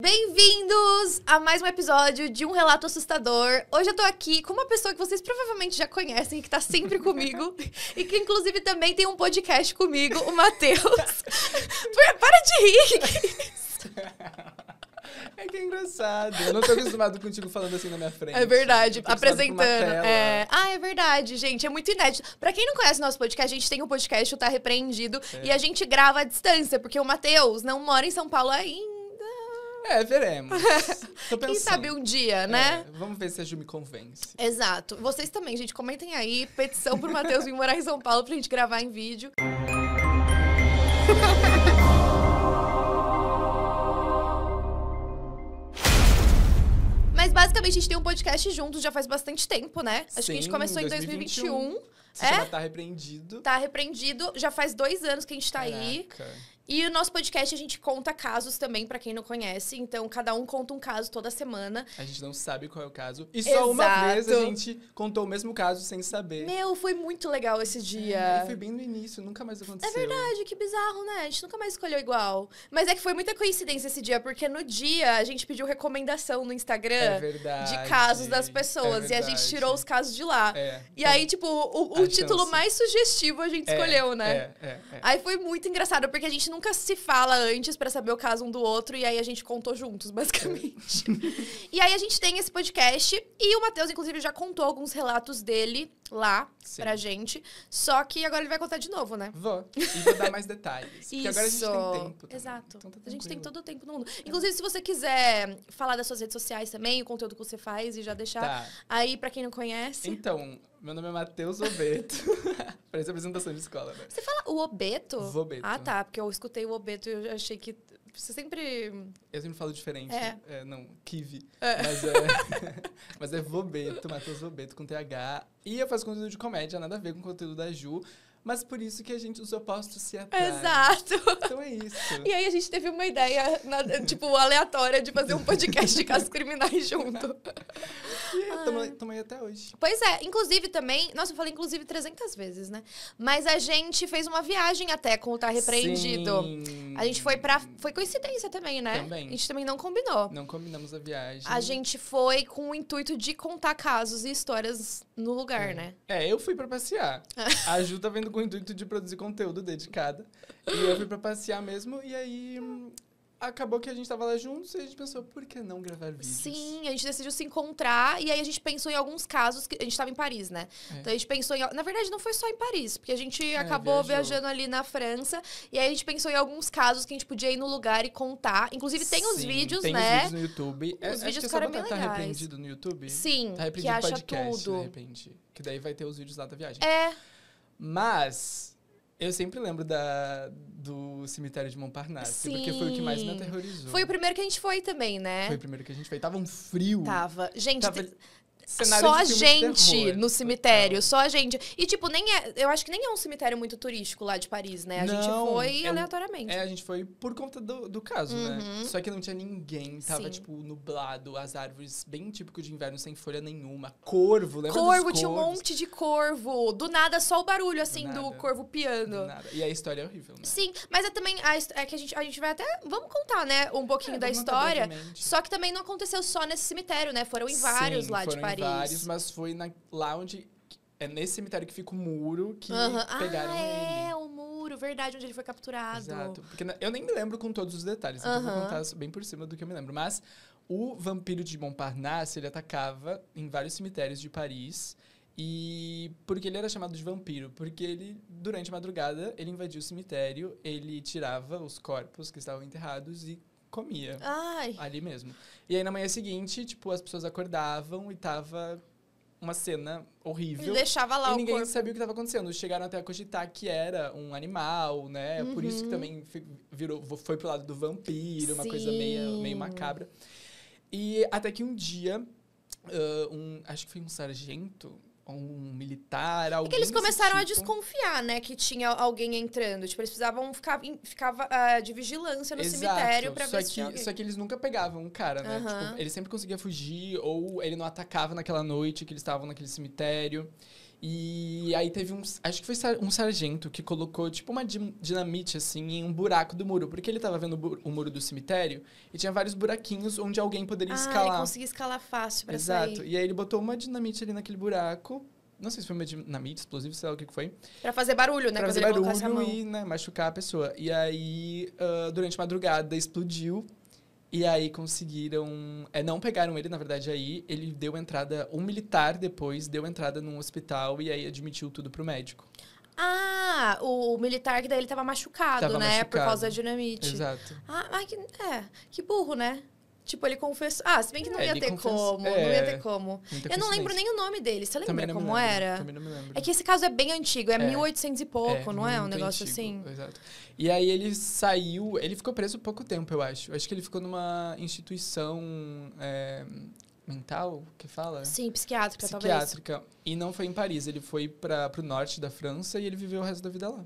Bem-vindos a mais um episódio de Um Relato Assustador. Hoje eu tô aqui com uma pessoa que vocês provavelmente já conhecem, que tá sempre comigo, e que inclusive também tem um podcast comigo, o Matheus. Para de rir! É que é engraçado. Eu não tô acostumado contigo falando assim na minha frente. É verdade. Apresentando. É... Ah, é verdade, gente. É muito inédito. Pra quem não conhece nosso podcast, a gente tem um podcast, o Tá Repreendido, é. e a gente grava à distância, porque o Matheus não mora em São Paulo ainda. É, veremos. Quem sabe um dia, é, né? É, vamos ver se a Ju me convence. Exato. Vocês também, gente, comentem aí. Petição pro Matheus vir morar em São Paulo pra gente gravar em vídeo. Mas basicamente a gente tem um podcast juntos já faz bastante tempo, né? Acho Sim, que a gente começou em 2021. 2021. Se é? Tá Repreendido. Tá Repreendido. Já faz dois anos que a gente tá Caraca. aí. E o nosso podcast a gente conta casos também, para quem não conhece. Então, cada um conta um caso toda semana. A gente não sabe qual é o caso. E só Exato. uma vez a gente contou o mesmo caso sem saber. Meu, foi muito legal esse é, dia. É, foi bem no início, nunca mais é aconteceu. É verdade, que bizarro, né? A gente nunca mais escolheu igual. Mas é que foi muita coincidência esse dia, porque no dia a gente pediu recomendação no Instagram é verdade, de casos das é pessoas. É e a gente tirou os casos de lá. É, e aí, então, tipo, o, o título chance. mais sugestivo a gente escolheu, né? Aí foi muito engraçado, porque a gente não nunca se fala antes para saber o caso um do outro e aí a gente contou juntos, basicamente. e aí a gente tem esse podcast e o Matheus, inclusive, já contou alguns relatos dele lá Sim. pra gente. Só que agora ele vai contar de novo, né? Vou. E vou dar mais detalhes. Isso. Porque agora a gente tem tempo. Também. Exato. Então tá a gente tem todo o tempo no mundo. Tá. Inclusive, se você quiser falar das suas redes sociais também, o conteúdo que você faz e já deixar tá. aí para quem não conhece. Então, meu nome é Matheus Obeto. Parece apresentação de escola, né? Você fala o Obeto? Vobeto. Ah, tá. Porque eu escutei o Obeto e eu achei que... Você sempre... Eu sempre falo diferente. É. é não, Kivi. É. Mas é... mas é Vobeto, Matheus obeto com TH. E eu faço conteúdo de comédia, nada a ver com o conteúdo da Ju. Mas por isso que a gente, os opostos se atraem. Exato. Então é isso. E aí a gente teve uma ideia, na, tipo, aleatória de fazer um podcast de casos criminais junto. Estamos é, aí até hoje. Pois é. Inclusive também... Nossa, eu falei inclusive 300 vezes, né? Mas a gente fez uma viagem até com o Tá Repreendido. Sim. A gente foi pra... Foi coincidência também, né? Também. A gente também não combinou. Não combinamos a viagem. A gente foi com o intuito de contar casos e histórias no lugar, é. né? É, eu fui pra passear. a Ju tá vendo com o intuito de produzir conteúdo dedicada. E eu fui pra passear mesmo, e aí hum, acabou que a gente tava lá juntos e a gente pensou, por que não gravar vídeos? Sim, a gente decidiu se encontrar e aí a gente pensou em alguns casos que a gente tava em Paris, né? É. Então a gente pensou em, na verdade não foi só em Paris, porque a gente é, acabou viajou. viajando ali na França e aí a gente pensou em alguns casos que a gente podia ir no lugar e contar. Inclusive tem Sim, os vídeos, tem né? Tem os vídeos no YouTube. Os é, é vídeos tipo, ficaram bem tá legais. Tá arrependido no YouTube? Sim, tá arrependido que acha podcast, tudo. repente Que daí vai ter os vídeos lá da viagem. É. Mas eu sempre lembro da, do cemitério de Montparnasse, Sim. porque foi o que mais me aterrorizou. Foi o primeiro que a gente foi também, né? Foi o primeiro que a gente foi. Tava um frio. Tava. Gente, Tava... Cenário só a gente no cemitério, só a gente. E, tipo, nem é, eu acho que nem é um cemitério muito turístico lá de Paris, né? A não, gente foi é aleatoriamente. É, a gente foi por conta do, do caso, né? uhum. né? Só que não tinha ninguém, tava, Sim. tipo, nublado, as árvores bem típico de inverno, sem folha nenhuma. Corvo, lembra Corvo, tinha um monte de corvo. Do nada, só o barulho, assim, do, do corvo piano. Do nada. E a história é horrível, né? Sim, mas é também, a, é que a gente, a gente vai até, vamos contar, né, um pouquinho é, da história. Só que também não aconteceu só nesse cemitério, né? Foram em vários Sim, lá de Paris vários, mas foi na, lá onde. É nesse cemitério que fica o muro que uhum. pegaram ah, ele. É, o muro, verdade, onde ele foi capturado. Exato. Porque eu nem me lembro com todos os detalhes, então vou contar bem por cima do que eu me lembro. Mas o vampiro de Montparnasse, ele atacava em vários cemitérios de Paris. E porque ele era chamado de vampiro, porque ele durante a madrugada ele invadia o cemitério, ele tirava os corpos que estavam enterrados e comia. Ai. Ali mesmo. E aí na manhã seguinte, tipo, as pessoas acordavam e tava uma cena horrível. E deixava lá e ninguém corpo. sabia o que estava acontecendo. Chegaram até a cogitar que era um animal, né? Uhum. Por isso que uhum. também virou, foi pro lado do vampiro, Sim. uma coisa meio, meio macabra. E até que um dia, uh, um, acho que foi um sargento, um militar, alguém. É que eles começaram tipo. a desconfiar, né? Que tinha alguém entrando. Tipo, eles precisavam ficar ficava, uh, de vigilância no Exato. cemitério pra só ver que, se Só que eles nunca pegavam um cara, né? Uhum. Tipo, ele sempre conseguia fugir, ou ele não atacava naquela noite que eles estavam naquele cemitério. E aí teve um. Acho que foi um sargento que colocou, tipo, uma dinamite, assim, em um buraco do muro. Porque ele tava vendo o muro do cemitério e tinha vários buraquinhos onde alguém poderia ah, escalar. Ele conseguia escalar fácil pra Exato. Exato. E aí ele botou uma dinamite ali naquele buraco. Não sei se foi uma dinamite, explosivo, sei lá o que foi. Pra fazer barulho, né? Pra fazer barulho e né, machucar a pessoa. E aí, uh, durante a madrugada, explodiu. E aí conseguiram. É, não pegaram ele, na verdade, aí. Ele deu entrada. Um militar depois deu entrada num hospital e aí admitiu tudo pro médico. Ah, o, militar que daí ele tava machucado, tava né? Machucado. Por causa da dinamite. Exato. Ah, mas que, é, que burro, né? Tipo, ele confessou. Ah, se bem que não, é, ia, ter como, é... não ia ter como. eu não lembro nem o nome dele. Você lembra não como lembro, era? Também não me lembro. É que esse caso é bem antigo, é, é 1800 e pouco, é, não é? Um negócio antigo, assim. Exato. E aí ele saiu. Ele ficou preso pouco tempo, eu acho. Eu acho que ele ficou numa instituição é, mental que fala? Sim, psiquiátrica, psiquiátrica. talvez. Psiquiátrica. E não foi em Paris, ele foi para pro norte da França e ele viveu o resto da vida lá.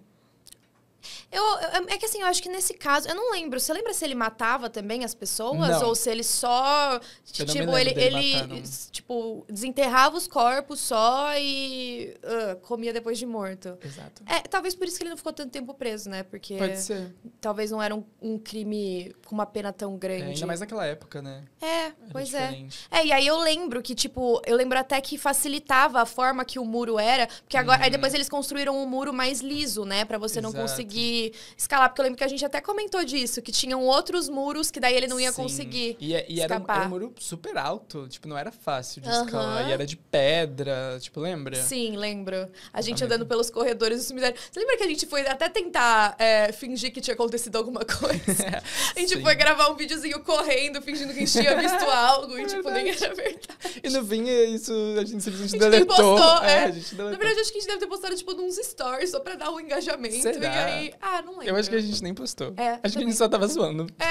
Eu, é, é que assim, eu acho que nesse caso, eu não lembro. Você lembra se ele matava também as pessoas? Não. Ou se ele só. Eu tipo, ele, ele matar, tipo, desenterrava os corpos só e uh, comia depois de morto. Exato. É, talvez por isso que ele não ficou tanto tempo preso, né? Porque. Pode ser. Talvez não era um, um crime com uma pena tão é, grande. É, ainda mais naquela época, né? É, era pois é. diferente. é. É, e aí eu lembro que, tipo, eu lembro até que facilitava a forma que o muro era, porque agora. Aí uhum. depois eles construíram um muro mais liso, né? para você Exato. não conseguir conseguir escalar. Porque eu lembro que a gente até comentou disso, que tinham outros muros que daí ele não ia Sim. conseguir. E, é, e era, um, era, um, muro super alto, tipo, não era fácil de uhum. escalar. E era de pedra, tipo, lembra? Sim, lembro. A gente andando pelos corredores do cemitério. Você lembra que a gente foi até tentar é, fingir que tinha acontecido alguma coisa? É, a gente Sim. foi gravar um videozinho correndo, fingindo que a gente tinha visto algo e, tipo, nem era verdade. E no fim, é isso a gente simplesmente deletou. Postou, é. É, a gente deletou. Na verdade, acho que a gente deve ter postado, tipo, nos stories só pra dar um engajamento. Será? E aí ah, não lembro. É, eu acho que a gente nem postou. É, acho também. que a gente só tava zoando. É.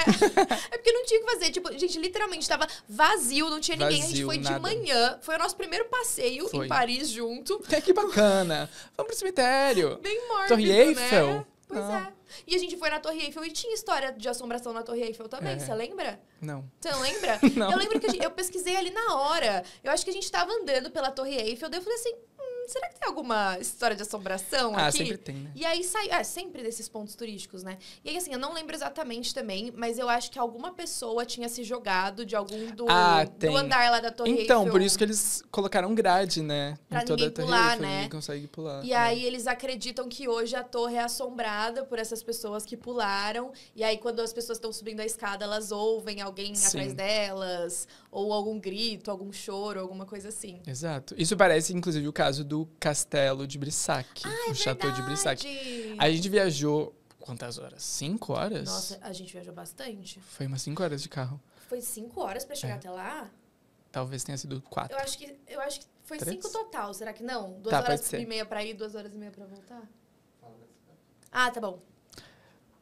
é porque não tinha o que fazer. Tipo, a gente literalmente tava vazio, não tinha vazio, ninguém. A gente foi nada. de manhã. Foi o nosso primeiro passeio foi. em Paris junto. Que, que bacana. Vamos pro cemitério. Bem mórbido, Torre né? Eiffel. Né? Pois não. é. E a gente foi na Torre Eiffel e tinha história de assombração na Torre Eiffel também, é. você é. lembra? Não. Você não lembra? não. Eu lembro que gente, eu pesquisei ali na hora. Eu acho que a gente tava andando pela Torre Eiffel, daí eu falei assim, será que tem alguma história de assombração ah, aqui? Ah, sempre tem, né? E aí saiu, é, sempre desses pontos turísticos, né? E aí, assim, eu não lembro exatamente também, mas eu acho que alguma pessoa tinha se jogado de algum do, ah, do andar lá da Torre Então, Eiffel. por isso que eles colocaram grade, né? Pra em toda a Torre pular, Eiffel, né? Ninguém consegue pular. E é. aí eles acreditam que hoje a torre é assombrada por essas pessoas que pularam. E aí, quando as pessoas estão subindo a escada, elas ouvem alguém Sim. atrás delas, ou algum grito, algum choro, alguma coisa assim. Exato. Isso parece, inclusive, o caso do do castelo de Brissac, ah, o é chateau de Brissac. A gente viajou quantas horas? Cinco horas? Nossa, a gente viajou bastante. Foi umas cinco horas de carro. Foi cinco horas para chegar é. até lá? Talvez tenha sido quatro. Eu acho que, eu acho que foi Três? cinco total, será que não? Duas tá, horas e meia para ir, duas horas e meia para voltar? Ah, tá bom.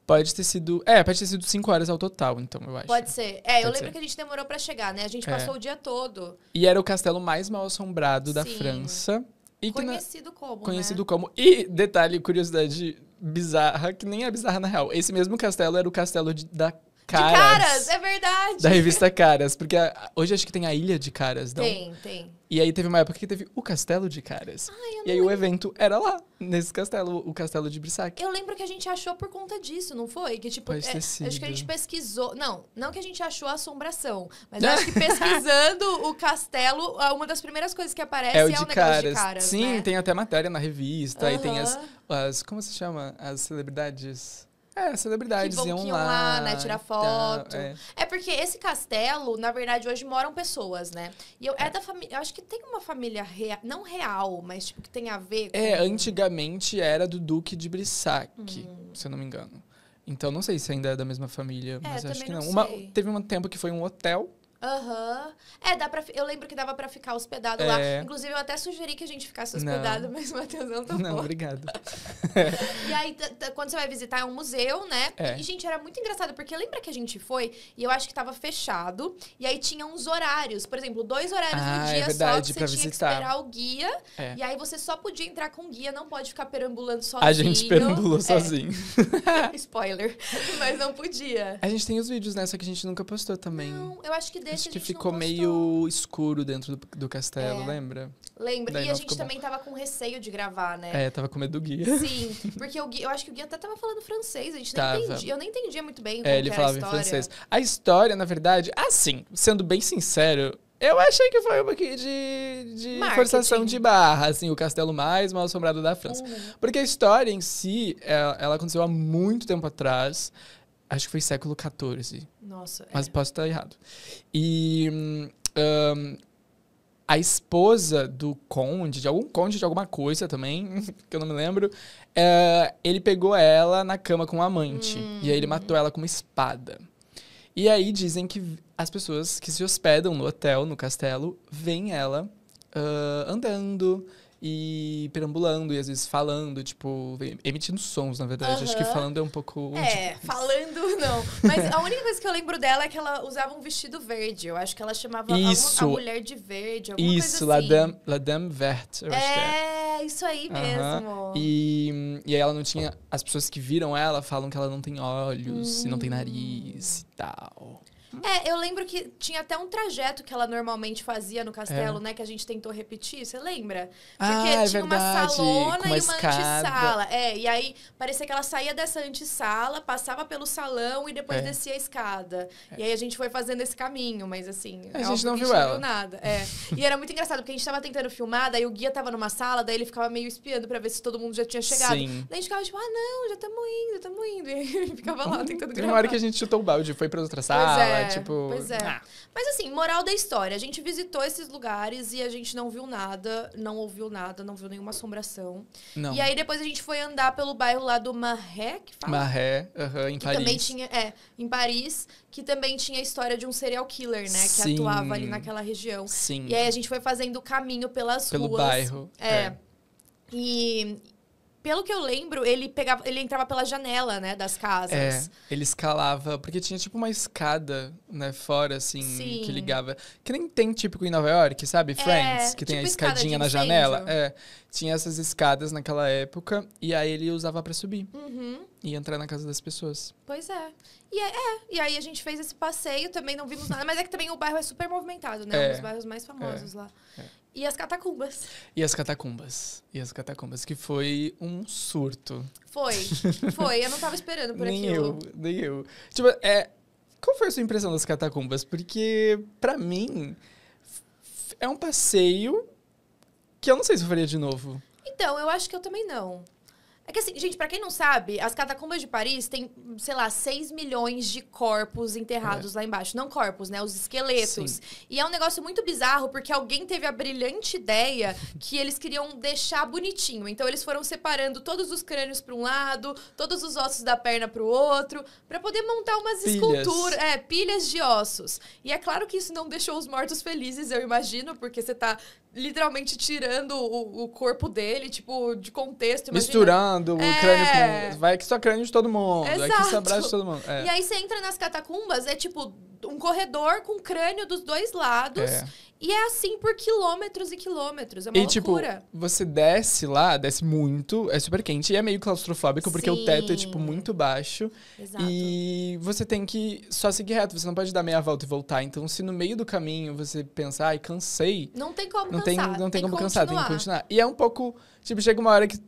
Pode ter sido. É, pode ter sido cinco horas ao total, então, eu acho. Pode ser. É, pode eu lembro ser. que a gente demorou para chegar, né? A gente é. passou o dia todo. E era o castelo mais mal assombrado da Sim. França. E conhecido na... como. Conhecido né? como. E detalhe, curiosidade bizarra, que nem é bizarra na real. Esse mesmo castelo era o castelo de, da Caras. De Caras, é verdade. Da revista Caras. Porque a, hoje acho que tem a Ilha de Caras, não? Tem, tem. E aí teve uma época que teve o Castelo de Caras. Ai, e aí lembro. o evento era lá, nesse castelo, o Castelo de Brissac. Eu lembro que a gente achou por conta disso, não foi? Que tipo, Pode é, acho que a gente pesquisou. Não, não que a gente achou a assombração, mas acho que pesquisando o castelo, uma das primeiras coisas que aparece é o, é de é o caras. de caras. Sim, né? tem até matéria na revista, uhum. e tem as, as. Como se chama? As celebridades. É, celebridades que vão, iam, que iam lá, lá né, tirar foto. é. é. porque esse castelo, na verdade, hoje moram pessoas, né? E eu, é. é da família. acho que tem uma família rea, não real, mas tipo, que tem a ver com. É, antigamente era do Duque de Brissac, hum. se eu não me engano. Então não sei se ainda é da mesma família, é, mas acho que não. não uma, teve um tempo que foi um hotel Aham. Uhum. É, dá pra, eu lembro que dava para ficar hospedado é. lá. Inclusive, eu até sugeri que a gente ficasse hospedado, não. mas o Matheus não topou. Não, obrigado. e aí, quando você vai visitar, é um museu, né? É. E, gente, era muito engraçado, porque lembra que a gente foi e eu acho que tava fechado. E aí tinha uns horários. Por exemplo, dois horários ah, no é dia é verdade, só que você tinha visitar. que esperar o guia. É. E aí você só podia entrar com o guia, não pode ficar perambulando sozinho. A gente perambulou é. sozinho. Spoiler. mas não podia. A gente tem os vídeos, né? Só que a gente nunca postou também. Não, eu acho que desse Acho que ficou meio escuro dentro do, do castelo, é. lembra? Lembra. Daí e a gente também bom. tava com receio de gravar, né? É, tava com medo do guia. Sim, porque o guia, eu acho que o guia até tava falando francês, a gente tava. nem entendia, eu nem entendia muito bem. É, ele falava em francês. A história, na verdade, assim, sendo bem sincero, eu achei que foi um pouquinho de, de forçação de barra, assim, o castelo mais mal assombrado da França. Uhum. Porque a história em si, ela, é, ela aconteceu há muito tempo atrás acho que foi século XIV. Nossa. Mas é. posso estar errado. E um, a esposa do conde, de algum conde de alguma coisa também, que eu não me lembro, é, ele pegou ela na cama com um amante. Hum. E aí ele hum. matou ela com uma espada. E aí dizem que as pessoas que se hospedam no hotel, no castelo, veem ela uh, andando, e perambulando e às vezes falando, tipo, emitindo sons, na verdade. Acho que falando é um pouco. É, tipo falando não. Mas a única coisa que eu lembro dela é que ela usava um vestido verde. Eu acho que ela chamava isso. a mulher de verde, alguma isso, coisa assim. Isso, La Dame, La Dame Verte. Eu é, acho que é, é isso aí mesmo. E, e aí ela não tinha. As pessoas que viram ela falam que ela não tem olhos, hum. e não tem hum. nariz e tal. É, eu lembro que tinha até um trajeto que ela normalmente fazia no castelo, é. né? Que a gente tentou repetir, você lembra? Ah, porque ah, é tinha verdade. uma salona uma e uma antessala. É, e aí parecia que ela saía dessa antessala, passava pelo salão e depois é. descia a escada. É. E aí a gente foi fazendo esse caminho, mas assim. A é gente não viu ela. Não viu nada. É. e era muito engraçado, porque a gente tava tentando filmar, daí o guia tava numa sala, daí ele ficava meio espiando pra ver se todo mundo já tinha chegado. Sim. Daí a gente ficava tipo, ah, não, já estamos indo, já estamos indo. E aí ficava lá uhum. tentando gravar. Tem uma hora que a gente chutou o balde, foi pra outra sala. Pois é. É, é, tipo. Pois é. Ah. Mas assim, moral da história. A gente visitou esses lugares e a gente não viu nada, não ouviu nada, não viu nenhuma assombração. Não. E aí depois a gente foi andar pelo bairro lá do Marré, que fala. Marré, uhum, em que Paris. Também tinha, é, em Paris, que também tinha a história de um serial killer, né? Sim. Que atuava ali naquela região. Sim. E aí a gente foi fazendo o caminho pelas pelo ruas. Pelo bairro. é. é. E, pelo que eu lembro, ele pegava, ele entrava pela janela, né, das casas. É, ele escalava, porque tinha tipo uma escada, né, fora, assim, Sim. que ligava. Que nem tem típico em Nova York, sabe? É, Friends, é, que tem tipo a escadinha na janela. É tinha essas escadas naquela época e aí ele usava para subir uhum. e entrar na casa das pessoas. Pois é. E, é, é. e aí a gente fez esse passeio, também não vimos nada, mas é que também o bairro é super movimentado, né? É. Um dos bairros mais é. famosos é. lá. E as catacumbas. E as catacumbas. E as catacumbas, que foi um surto. Foi, foi. Eu não tava esperando por nem aquilo. Nem eu, nem eu. Tipo, é, qual foi a sua impressão das catacumbas? Porque, para mim, é um passeio que eu não sei se eu faria de novo. Então, eu acho que eu também não. É que assim, gente, pra quem não sabe, as catacumbas de Paris tem, sei lá, 6 milhões de corpos enterrados é. lá embaixo. Não corpos, né? Os esqueletos. Sim. E é um negócio muito bizarro, porque alguém teve a brilhante ideia que eles queriam deixar bonitinho. Então eles foram separando todos os crânios para um lado, todos os ossos da perna para o outro, para poder montar umas pilhas. esculturas, é, pilhas de ossos. E é claro que isso não deixou os mortos felizes, eu imagino, porque você tá literalmente tirando o, o, corpo dele, tipo, de contexto. Imagina. Misturando o é. crânio com. Vai que só crânio de todo mundo. Exato. Aqui só braços de todo mundo. É. E aí você entra nas catacumbas, é tipo um corredor com crânio dos dois lados. É. E é assim por quilômetros e quilômetros. É uma e, tipo, loucura. tipo, você desce lá, desce muito, é super quente e é meio claustrofóbico, porque Sim. o teto é, tipo, muito baixo. Exato. E você tem que só seguir reto, você não pode dar meia volta e voltar. Então, se no meio do caminho você pensar, ai, cansei. Não tem como não cansar. Tem, não tem, tem como cansar, tem que continuar. E é um pouco. Tipo, chega uma hora que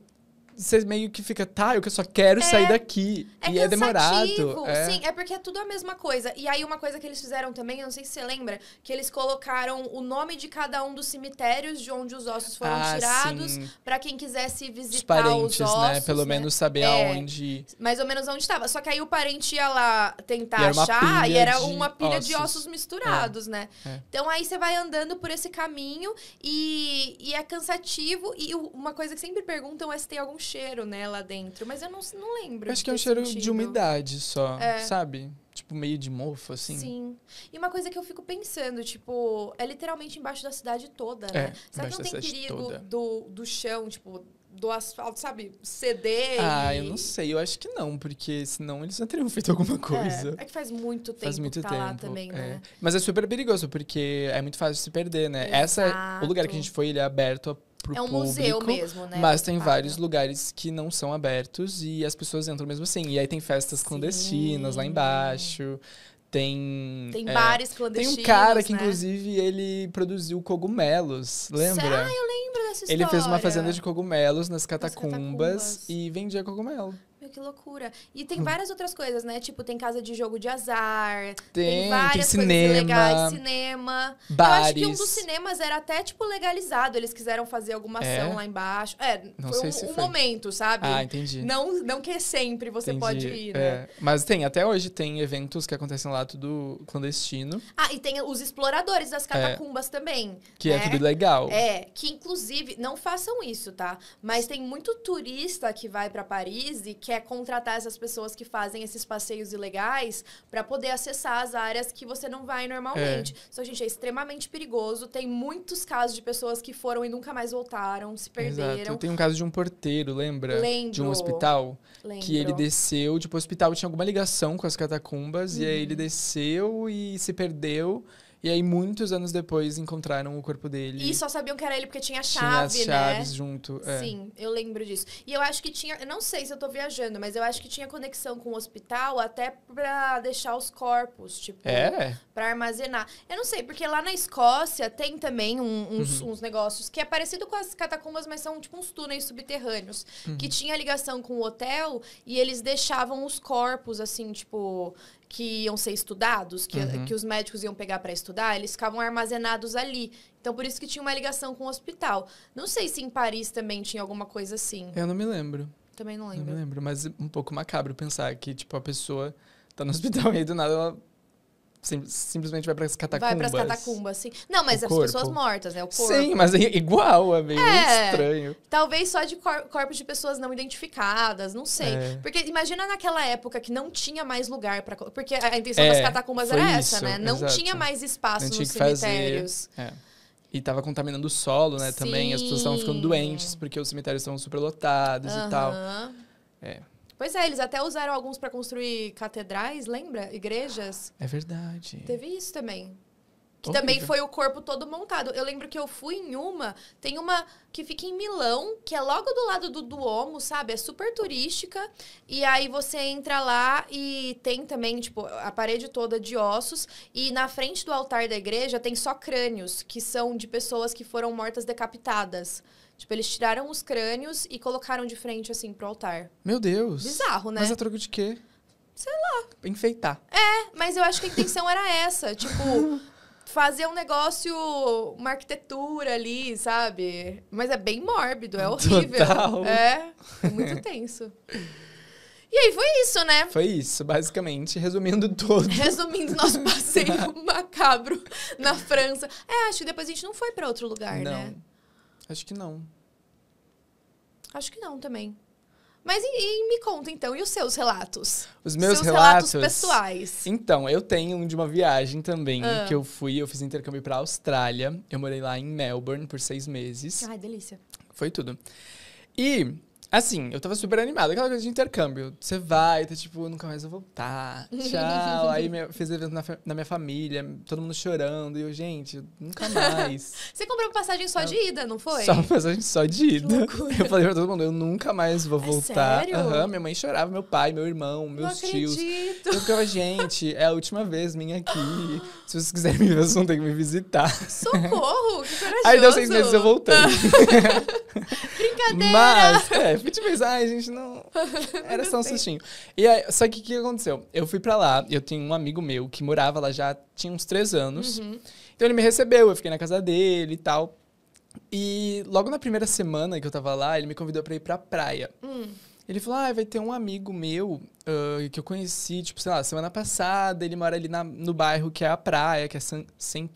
você meio que fica, tá, eu só quero é, sair daqui. É e é demorado. É. Sim, é porque é tudo a mesma coisa. E aí, uma coisa que eles fizeram também, eu não sei se você lembra, que eles colocaram o nome de cada um dos cemitérios de onde os ossos foram ah, tirados, para quem quisesse visitar os, parentes, os ossos. Né? Pelo né? menos saber é, aonde. Mais ou menos onde estava. Só que aí o parente ia lá tentar e achar e era uma pilha ossos. de ossos misturados, é, né? É. Então aí você vai andando por esse caminho e, e é cansativo. E uma coisa que sempre perguntam é se tem algum cheiro, né, lá dentro. Mas eu não, não lembro. acho que é um cheiro sentido. de umidade só, é. sabe? Tipo, meio de mofo, assim. Sim. E uma coisa que eu fico pensando, tipo, é literalmente embaixo da cidade toda, é, né? É, Será que não tem perigo do, do chão, tipo, do asfalto, sabe, ceder. Ah, e... eu não sei, eu acho que não, porque senão eles já teriam feito alguma é, coisa. É, é que faz muito tempo faz muito que tá tempo, lá também, é. né? Mas é super perigoso, porque é muito fácil se perder, né? Exato. Essa, é o lugar que a gente foi, ele é aberto pro é um público, museu mesmo, né? Mas tem vários lugares que não são abertos e as pessoas entram mesmo assim. E aí tem festas Sim. clandestinas lá embaixo. Tem. Tem é, bares clandestinos. Tem um cara que, né? inclusive, ele produziu cogumelos. Lembra? Ah, eu lembro dessa história. Ele fez uma fazenda de cogumelos nas catacumbas, nas catacumbas. e vendia cogumelo. Meu, que loucura. E tem hum. várias outras coisas, né? Tipo, tem casa de jogo de azar. Tem, tem várias tem cinema, legais. Cinema. Bares. Eu acho que um dos cinemas era até, tipo, legalizado. Eles quiseram fazer alguma é? ação é? lá embaixo. É, não foi um, um foi. momento, sabe? Ah, entendi. Não, não que sempre você entendi. pode ir, né? É. Mas tem, até hoje tem eventos que acontecem lá tudo clandestino. Ah, e tem os exploradores das é. catacumbas é. também. Que é né? é tudo legal. É, que inclusive, não façam isso, tá? Mas tem muito turista que vai para Paris e quer quer contratar essas pessoas que fazem esses passeios ilegais para poder acessar as áreas que você não vai normalmente. É. Só, então, gente, é extremamente perigoso. Tem muitos casos de pessoas que foram e nunca mais voltaram, se perderam. Exato. tenho um caso de um porteiro, lembra? Lembro. De um hospital. Lembro. Que ele desceu, tipo, o hospital tinha alguma ligação com as catacumbas, uhum. e aí ele uhum. desceu e se perdeu. E aí, muitos anos depois, encontraram o corpo dele. E só sabiam que era ele porque tinha chave, tinha as né? chaves né? junto. É. Sim, eu lembro disso. E eu acho que tinha, eu não sei se eu tô viajando, mas eu acho que tinha conexão com o hospital até pra deixar os corpos, tipo, é. pra armazenar. Eu não sei, porque lá na Escócia tem também um, uns, uhum. uns, negócios que é parecido com as catacumbas, mas são tipo uns túneis subterrâneos, uhum. que tinha ligação com o hotel e eles deixavam os corpos, assim, tipo, que iam ser estudados, que, uhum. que os médicos iam pegar para estudar, eles ficavam armazenados ali. Então, por isso que tinha uma ligação com o hospital. Não sei se em Paris também tinha alguma coisa assim. Eu não me lembro. Também não lembro. Não me lembro, mas é um pouco macabro pensar que, tipo, a pessoa tá no hospital e aí do nada ela sim, simplesmente vai para as catacumbas. Vai para as catacumbas, sim. Não, mas o é as corpo. pessoas mortas, né? O corpo. Sim, mas é igual, é meio é, estranho. Talvez só de cor corpos de pessoas não identificadas, não sei. É. Porque imagina naquela época que não tinha mais lugar para porque a intenção é, das catacumbas era isso, essa, né? Não exato. tinha mais espaço nos cemitérios. Fazer, é. e tava contaminando o solo, né? Sim. Também as pessoas estavam ficando doentes porque os cemitérios estavam superlotados uhum. e tal. É. Pois é, eles até usaram alguns para construir catedrais, lembra? Igrejas. É verdade. Teve isso também. Que também foi o corpo todo montado. Eu lembro que eu fui em uma, tem uma que fica em Milão, que é logo do lado do Duomo, sabe? É super turística. E aí você entra lá e tem também, tipo, a parede toda de ossos. E na frente do altar da igreja tem só crânios, que são de pessoas que foram mortas decapitadas. Tipo, eles tiraram os crânios e colocaram de frente, assim, pro altar. Meu Deus. Bizarro, né? Mas a é troco de quê? Sei lá. Pra enfeitar. É, mas eu acho que a intenção era essa. Tipo, fazer um negócio, uma arquitetura ali, sabe? Mas é bem mórbido, é horrível. Total. É, é muito tenso. E aí foi isso, né? Foi isso, basicamente. Resumindo todo. Resumindo nosso passeio macabro na França. É, acho que depois a gente não foi para outro lugar, não. né? Acho que não. Acho que não também. Mas e, e me conta então, e os seus relatos? Os meus seus relatos, relatos pessoais. Então, eu tenho um de uma viagem também ah. que eu fui, eu fiz intercâmbio para Austrália. Eu morei lá em Melbourne por seis meses. Ai, delícia. Foi tudo. E Assim, eu tava super animada, aquela coisa de intercâmbio. Você vai, tá tipo, nunca mais eu vou voltar. Tchau. Aí me fez evento na, na, minha família, todo mundo chorando. E eu, gente, nunca mais. Você comprou passagem só de ida, não foi? Só passagem só de ida. Eu falei pra todo mundo, eu nunca mais vou é voltar. É sério? Uhum, minha mãe chorava, meu pai, meu irmão, meus não tios. Acredito. Eu ficava, gente, é a última vez minha aqui. Se vocês quiserem me ver, vocês vão ter que me visitar. Socorro! Que corajoso! Aí deu seis meses eu voltei. brincadeira. Mas, é, fui tipo, ai, gente, não. Era só um sustinho. E aí, só que o que aconteceu? Eu fui pra lá, eu tinha um amigo meu que morava lá já tinha uns três anos. Uhum. Então ele me recebeu, eu fiquei na casa dele e tal. E logo na primeira semana que eu tava lá, ele me convidou pra ir pra praia. Hum. Ele falou: ah, vai ter um amigo meu uh, que eu conheci, tipo, sei lá, semana passada. Ele mora ali na, no bairro que é a praia, que é San, San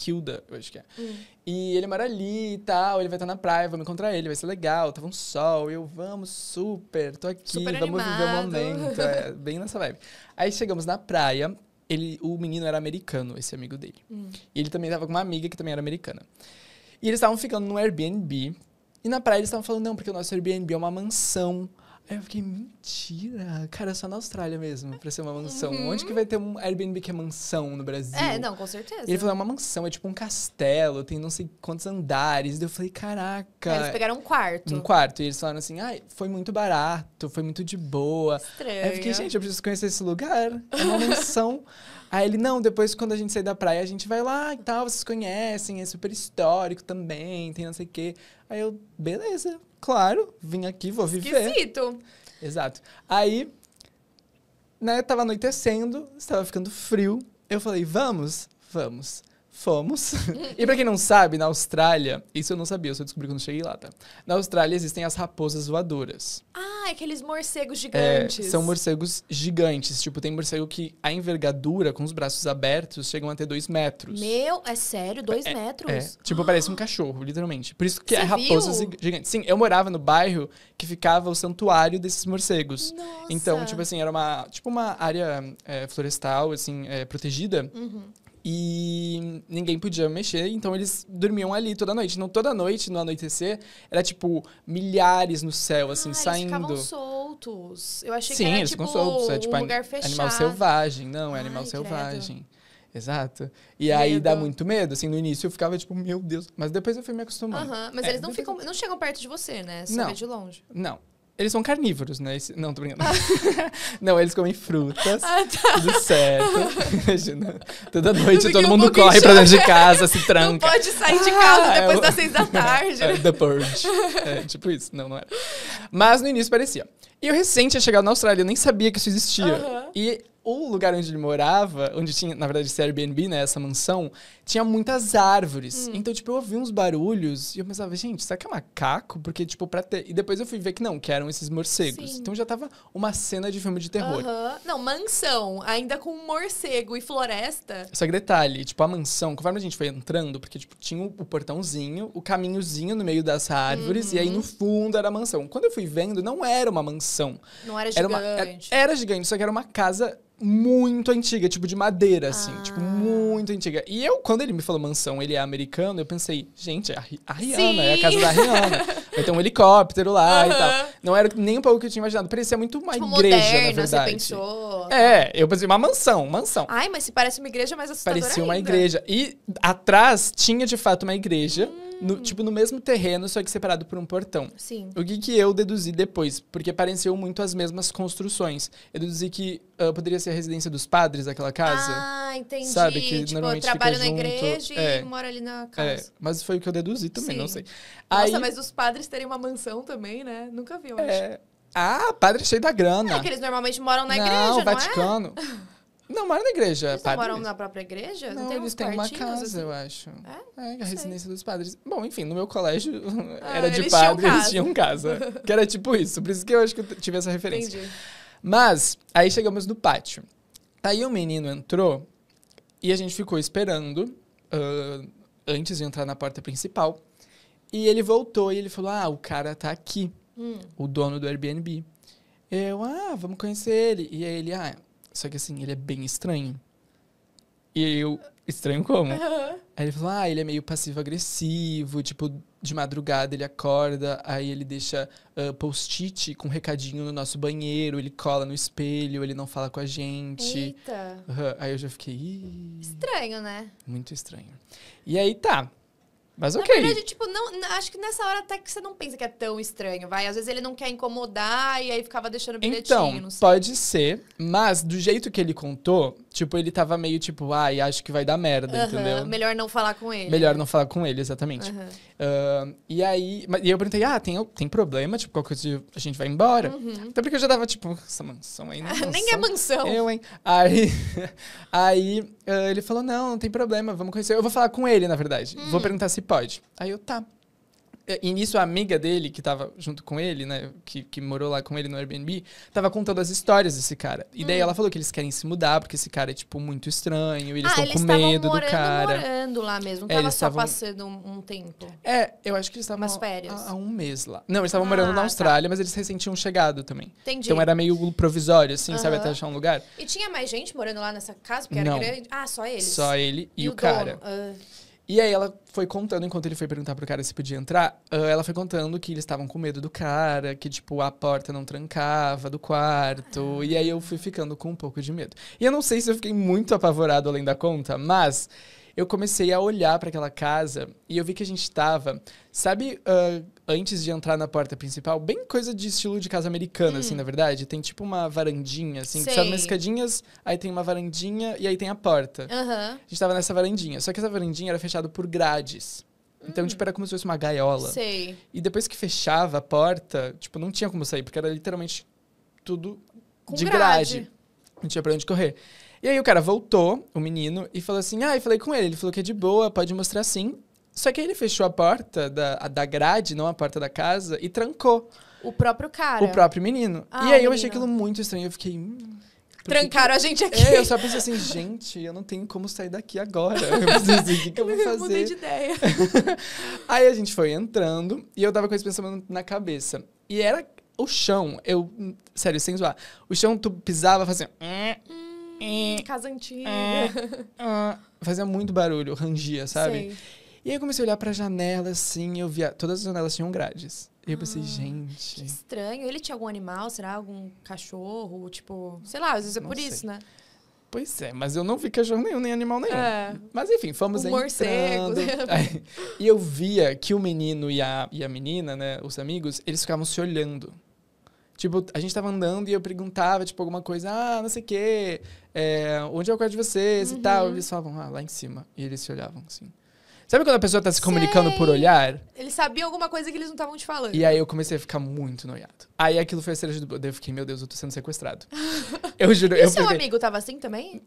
Kilda, eu acho que é. Hum. E ele mora ali e tal, ele vai estar na praia, vamos encontrar ele, vai ser legal, tava um sol, eu vamos, super, tô aqui, super vamos animado. viver o momento. É, bem nessa vibe. Aí chegamos na praia, ele, o menino era americano, esse amigo dele. Hum. E ele também tava com uma amiga que também era americana. E eles estavam ficando no Airbnb. E na praia eles estavam falando, não, porque o nosso Airbnb é uma mansão. Aí eu fiquei, mentira. Cara, é só na Austrália mesmo, pra ser uma mansão. Uhum. Onde que vai ter um Airbnb que é mansão no Brasil? É, não, com certeza. E ele falou, é uma mansão, é tipo um castelo, tem não sei quantos andares. Daí eu falei, caraca. Aí é, eles pegaram um quarto. Um quarto. E eles falaram assim, ai, ah, foi muito barato, foi muito de boa. Estranho. Aí eu fiquei, gente, eu preciso conhecer esse lugar. É uma mansão. Aí ele, não, depois quando a gente sair da praia, a gente vai lá e tal, vocês conhecem, é super histórico também, tem não sei o quê. Aí eu, beleza, claro, vim aqui, vou viver. Esquisito. Exato. Aí, né, tava anoitecendo, estava ficando frio. Eu falei, vamos? Vamos. Fomos. e para quem não sabe, na Austrália, isso eu não sabia, eu só descobri quando cheguei lá, tá? Na Austrália existem as raposas voadoras. Ah, aqueles morcegos é, gigantes. É, são morcegos gigantes. Tipo, tem morcego que a envergadura, com os braços abertos, chegam até dois metros. Meu, é sério? Dois é, metros? É, tipo, parece um ah. cachorro, literalmente. Por isso que Você é raposas viu? gigantes. Sim, eu morava no bairro que ficava o santuário desses morcegos. Nossa. Então, tipo assim, era uma, tipo uma área é, florestal, assim, é, protegida. Uhum e ninguém podia mexer, então eles dormiam ali toda noite. Então, toda noite, no anoitecer, era tipo milhares no céu, ah, assim, ah, saindo. Eles ficavam soltos. Eu achei Sim, que era tipo, soltos. É tipo um lugar fechado. animal selvagem. Não, é animal selvagem. Credo. Exato. E medo. aí dá muito medo, assim, no início eu ficava tipo, meu Deus, mas depois eu fui me acostumando. Uhum, mas é, eles não ficam, não chegam perto de você, né? Você não, vê de longe. Não. Eles são carnívoros, né? Esse... Não, tô brincando. não, eles comem frutas. Ah, tá. Tudo certo. Imagina. Toda noite todo mundo corre pra dentro de casa, se tranca. Não pode sair de casa ah, é depois é, das seis da é, tarde. É, the Purge. É, tipo isso. Não, não era. Mas no início parecia. E eu recente tinha é chegado na Austrália, eu nem sabia que isso existia. E o lugar onde ele morava, onde tinha, na verdade, esse Airbnb, né? Essa mansão, tinha muitas árvores. Hum. Então, tipo, eu ouvi uns barulhos e eu pensava, gente, será que é macaco? Porque, tipo, pra ter. E depois eu fui ver que não, que eram esses morcegos. Sim. Então já tava uma cena de filme de terror. Não, mansão, ainda com morcego e floresta. Só que detalhe, tipo, a mansão, conforme a gente foi entrando, porque, tipo, tinha o portãozinho, o caminhozinho no meio das árvores, e aí no uhum. fundo era a mansão. Quando eu fui vendo, não era uma mansão. Não era gigante. Era, uma, era gigante, só que era uma casa muito antiga, tipo de madeira, assim. Ah. Tipo, muito muito antiga. E eu, quando ele me falou mansão, ele é americano, eu pensei, gente, é a, a Rihanna, Sim. é a casa da Rihanna. Vai ter um helicóptero lá uhum. e tal. Não era nem um pouco que eu tinha imaginado. Parecia muito uma tipo, igreja, moderna, na verdade. Você pensou. É, tá. eu pensei, uma mansão, mansão. Ai, mas se parece uma igreja mais assustadora Parecia ainda. uma igreja. E atrás tinha, de fato, uma igreja. Hum no, tipo, no mesmo terreno, só que separado por um portão. Sim. O que, que eu deduzi depois? Porque pareciam muito as mesmas construções. Eu deduzi que uh, poderia ser a residência dos padres, aquela casa. Ah, entendi. Sabe? Que tipo, normalmente eu trabalho na junto. igreja é. e moro ali na é, casa. É. Mas foi o que eu deduzi também, Sim. não sei. Nossa, Aí... mas os padres terem uma mansão também, né? Nunca vi, eu é. acho. Ah, padre cheio da grana. É que eles normalmente moram na não, igreja, é? Vaticano. não Vaticano. É? Não moram na igreja. Eles padre... moram na própria igreja? Não, não eles têm uma casa, assim? eu acho. É? é a residência dos padres. Bom, enfim, no meu colégio ah, era de padre, tinham eles tinham casa. que era tipo isso. Por isso que eu acho que eu tive essa referência. Entendi. Mas, aí chegamos no pátio. Tá aí o um menino entrou e a gente ficou esperando uh, antes de entrar na porta principal. E ele voltou e ele falou: Ah, o cara tá aqui, hum. o dono do Airbnb. Eu, ah, vamos conhecer ele. E aí ele, ah, só que assim, ele é bem estranho. E eu, estranho como? Uhum. Aí ele falou: ah, ele é meio passivo-agressivo, tipo, de madrugada ele acorda, aí ele deixa uh, post-it com um recadinho no nosso banheiro, ele cola no espelho, ele não fala com a gente. Eita. Uhum. Aí eu já fiquei. Ih. Estranho, né? Muito estranho. E aí tá. Mas ok. Na verdade, tipo, não, acho que nessa hora até que você não pensa que é tão estranho, vai. Às vezes ele não quer incomodar e aí ficava deixando bilhetinho, então, não sei. Pode ser, mas do jeito que ele contou, tipo, ele tava meio tipo, ai, ah, acho que vai dar merda, uhum. entendeu? Melhor não falar com ele. Melhor não falar com ele, exatamente. Uhum. Uh, e aí, e eu perguntei, ah, tem, tem problema? Tipo, qualquer coisa a gente vai embora? Uhum. Até porque eu já tava, tipo, essa mansão aí não é Nem é mansão. Eu, hein? Aí, aí uh, ele falou, não, não tem problema, vamos conhecer. Eu vou falar com ele, na verdade. Vou hum. perguntar se pode. Aí eu, tá. É, e início a amiga dele, que tava junto com ele, né? Que, que morou lá com ele no Airbnb, tava contando as histórias desse cara. E daí hum. ela falou que eles querem se mudar, porque esse cara é, tipo, muito estranho. Eles estão ah, com medo morando, do cara. Eles morando lá mesmo. Não é, tava só tavam... passando um, tempo. É, eu acho que eles estavam. Umas férias. Há, um mês lá. Não, eles estavam ah, morando na tá. Austrália, tá. mas eles recém tinham chegado também. Entendi. Então era meio provisório, assim, uhum. sabe? Até achar um lugar. E tinha mais gente morando lá nessa casa, porque Não. era grande. Ah, só eles. Só ele e, e o, o cara. Uh. E aí ela foi contando, enquanto ele foi perguntar pro cara se podia entrar, ah, ela foi contando que eles estavam com medo do cara, que, tipo, a porta não trancava do quarto. Ah. E aí eu fui ficando com um pouco de medo. E eu não sei se eu fiquei muito apavorado além da conta, mas eu comecei a olhar para aquela casa e eu vi que a gente estava, sabe, uh, antes de entrar na porta principal, bem coisa de estilo de casa americana, assim, hum. assim, na verdade. Tem tipo uma varandinha, assim, Sei. que sobe umas escadinhas, aí tem uma varandinha e aí tem a porta. Uhum. A gente estava nessa varandinha, só que essa varandinha era fechada por grades. Então, hum. tipo, era como se fosse uma gaiola. Sei. E depois que fechava a porta, tipo, não tinha como sair, porque era literalmente tudo Com de grade. grade. Não tinha pra onde correr. E aí o cara voltou, o menino, e falou assim: ah, eu falei com ele. Ele falou que é de boa, pode mostrar sim. Só que aí ele fechou a porta da, a da grade, não a porta da casa, e trancou. O próprio cara. O próprio menino. Ah, e aí eu achei aquilo muito estranho. Eu fiquei. Hum, Trancaram a gente aqui. É, eu só pensei assim, gente, eu não tenho como sair daqui agora. Eu pensei assim, o que, que eu vou fazer? Eu mudei de ideia. aí a gente foi entrando e eu tava com esse pensamento na cabeça. E era o chão, eu. Sério, sem zoar. O chão, tu pisava fazendo. Assim, é. Casa antiga. É. ah, fazia muito barulho, rangia, sabe? Sim. E aí eu comecei a olhar pra janela, assim, eu via. Todas as janelas tinham grades. E eu pensei, ah, gente. Que estranho. Ele tinha algum animal, será? Algum cachorro? Tipo, sei lá, às vezes é por sei. isso, né? Pois é, mas eu não vi cachorro nenhum, nem animal nenhum. É. Mas enfim, fomos um entrando. Morcego, né? E eu via que o menino e a, e a menina, né, os amigos, eles ficavam se olhando. Tipo, a gente tava andando e eu perguntava, tipo, alguma coisa, ah, não sei o quê, é, onde é o quarto de vocês uhum. e tal. E uhum. eles falavam, ah, lá em cima. E eles se olhavam assim. Sabe quando a pessoa tá se comunicando Sei. por olhar? Eles sabiam alguma coisa que eles não estavam te falando. E aí eu comecei a ficar muito noiado. Aí aquilo foi a cereja do... Eu fiquei, meu Deus, eu tô sendo sequestrado. eu juro. E eu seu fiquei... amigo tava assim também?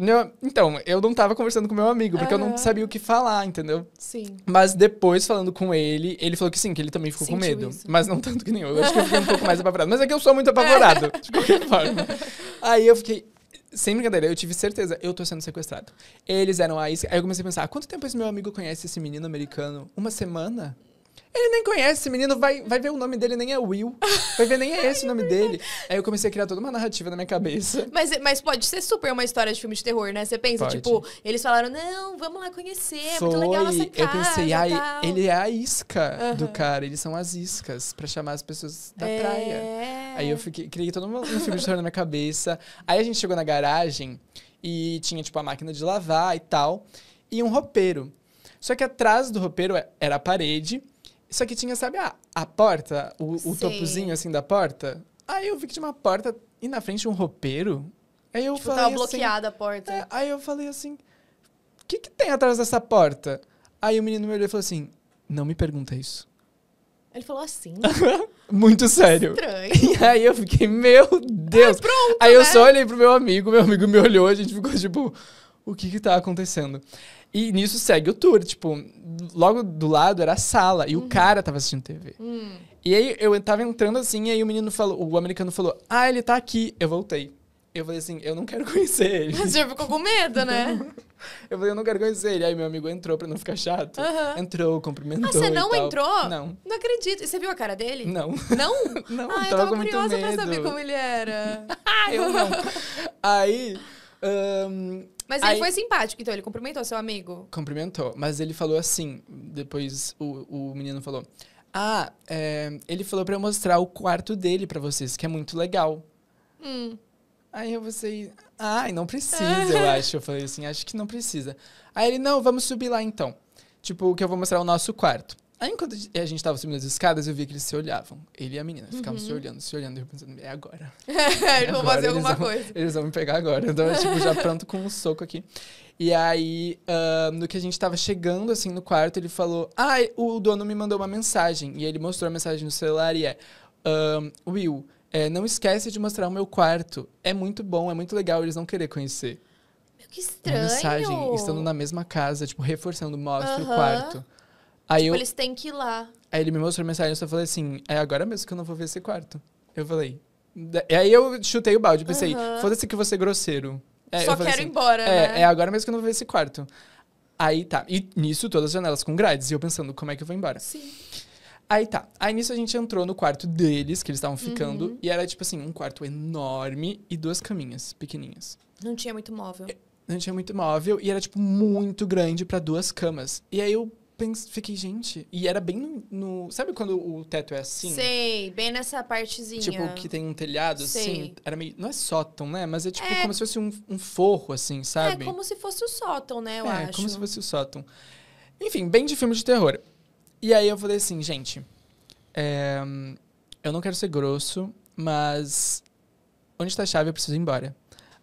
Não, então, eu não tava conversando com meu amigo, porque uhum. eu não sabia o que falar, entendeu? Sim. Mas depois, falando com ele, ele falou que sim, que ele também ficou Sentiu com medo. Isso. Mas não tanto que nem eu. Eu acho que eu fiquei um pouco mais apavorado. Mas é que eu sou muito é. apavorado, de qualquer forma. Aí eu fiquei. Sem brincadeira, eu tive certeza, eu tô sendo sequestrado. Eles eram aí. Aí eu comecei a pensar, há quanto tempo esse meu amigo conhece esse menino americano? Uma semana? Ele nem conhece esse menino, vai, vai ver o nome dele, nem é Will. Vai ver, nem é esse o nome dele. Aí eu comecei a criar toda uma narrativa na minha cabeça. Mas, mas pode ser super uma história de filme de terror, né? Você pensa, pode. tipo, eles falaram, não, vamos lá conhecer, é muito legal essa nossa casa. Eu pensei, ai, ele é a isca uhum. do cara, eles são as iscas pra chamar as pessoas da é. praia. Aí eu fiquei, criei todo um filme de terror na minha cabeça. Aí a gente chegou na garagem e tinha, tipo, a máquina de lavar e tal. E um roupeiro. Só que atrás do roupeiro é, era a parede só que tinha, sabe, a, a porta, o, o topozinho assim da porta. Aí eu vi que tinha uma porta e na frente um roupeiro. Aí eu tipo, falei. Tava assim, bloqueada a porta. É, aí eu falei assim: o que, que tem atrás dessa porta? Aí o menino me olhou e falou assim: não me pergunta isso. Ele falou assim. Muito sério. Estranho. E aí eu fiquei, meu Deus. Ai, pronto, aí eu né? só olhei pro meu amigo, meu amigo me olhou, a gente ficou tipo, o que que tá acontecendo? E nisso segue o tour, tipo, logo do lado era a sala e uhum. o cara tava assistindo TV. Hum. E aí eu tava entrando assim, e aí o menino falou, o americano falou: "Ah, ele tá aqui". Eu voltei. Eu falei assim, eu não quero conhecer ele. Mas você ficou com medo, né? eu falei, eu não quero conhecer ele. Aí meu amigo entrou pra não ficar chato. Uhum. Entrou, cumprimentou. Ah, você não entrou? Não. Não acredito. E você viu a cara dele? Não. Não? não, ah, eu tava, curiosa pra saber como ele era. ah, eu não. Aí. Um, mas ele foi simpático, então ele cumprimentou seu amigo. Cumprimentou. Mas ele falou assim, depois o, o menino falou. Ah, é, ele falou pra eu mostrar o quarto dele pra vocês, que é muito legal. Hum. Aí eu pensei, ai, não precisa, eu acho. Eu falei assim, acho que não precisa. Aí ele, não, vamos subir lá então. Tipo, que eu vou mostrar o nosso quarto. Aí, enquanto a gente tava subindo as escadas, eu vi que eles se olhavam. Ele e a menina ficavam uhum. se olhando, se olhando. E eu pensando, é agora. É, eles vão fazer alguma vão, coisa. Eles vão me pegar agora. Então, eu, tipo, já pronto com um soco aqui. E aí, uh, no que a gente tava chegando, assim, no quarto, ele falou... Ah, o dono me mandou uma mensagem. E ele mostrou a mensagem no celular e é... Um, Will, é, não esquece de mostrar o meu quarto. É muito bom, é muito legal. Eles não querer conhecer. Meu, que estranho. Uma mensagem, estando na mesma casa, tipo, reforçando. Mostra uhum. o quarto. Aí tipo, eu, eles têm que ir lá. Aí ele me mostrou a mensagem, eu só falei assim, é agora mesmo que eu não vou ver esse quarto. Eu falei. E aí eu chutei o balde, pensei, uhum. foda-se que você é grosseiro. É, só quero assim, ir embora, é, né? é agora mesmo que eu não vou ver esse quarto. Aí tá. E nisso todas as janelas com grades. E eu pensando, como é que eu vou embora? Sim. Aí tá. Aí nisso a gente entrou no quarto deles, que eles estavam ficando. Uhum. E era tipo assim, um quarto enorme e duas caminhas pequenininhas. Não tinha muito móvel. Não tinha muito móvel e era tipo muito grande para duas camas. E aí eu pense, fiquei, gente. E era bem no, no, Sabe quando o teto é assim? Sei, bem nessa partezinha. Tipo, que tem um telhado assim, Sei. assim. Era meio. Não é sótão, né? Mas é tipo é... como se fosse um, um forro, assim, sabe? É como se fosse o sótão, né? Eu é, acho. como se fosse o sótão. Enfim, bem de filme de terror. E aí eu falei assim, gente. É... Eu não quero ser grosso, mas. Onde está a chave? Eu preciso ir embora.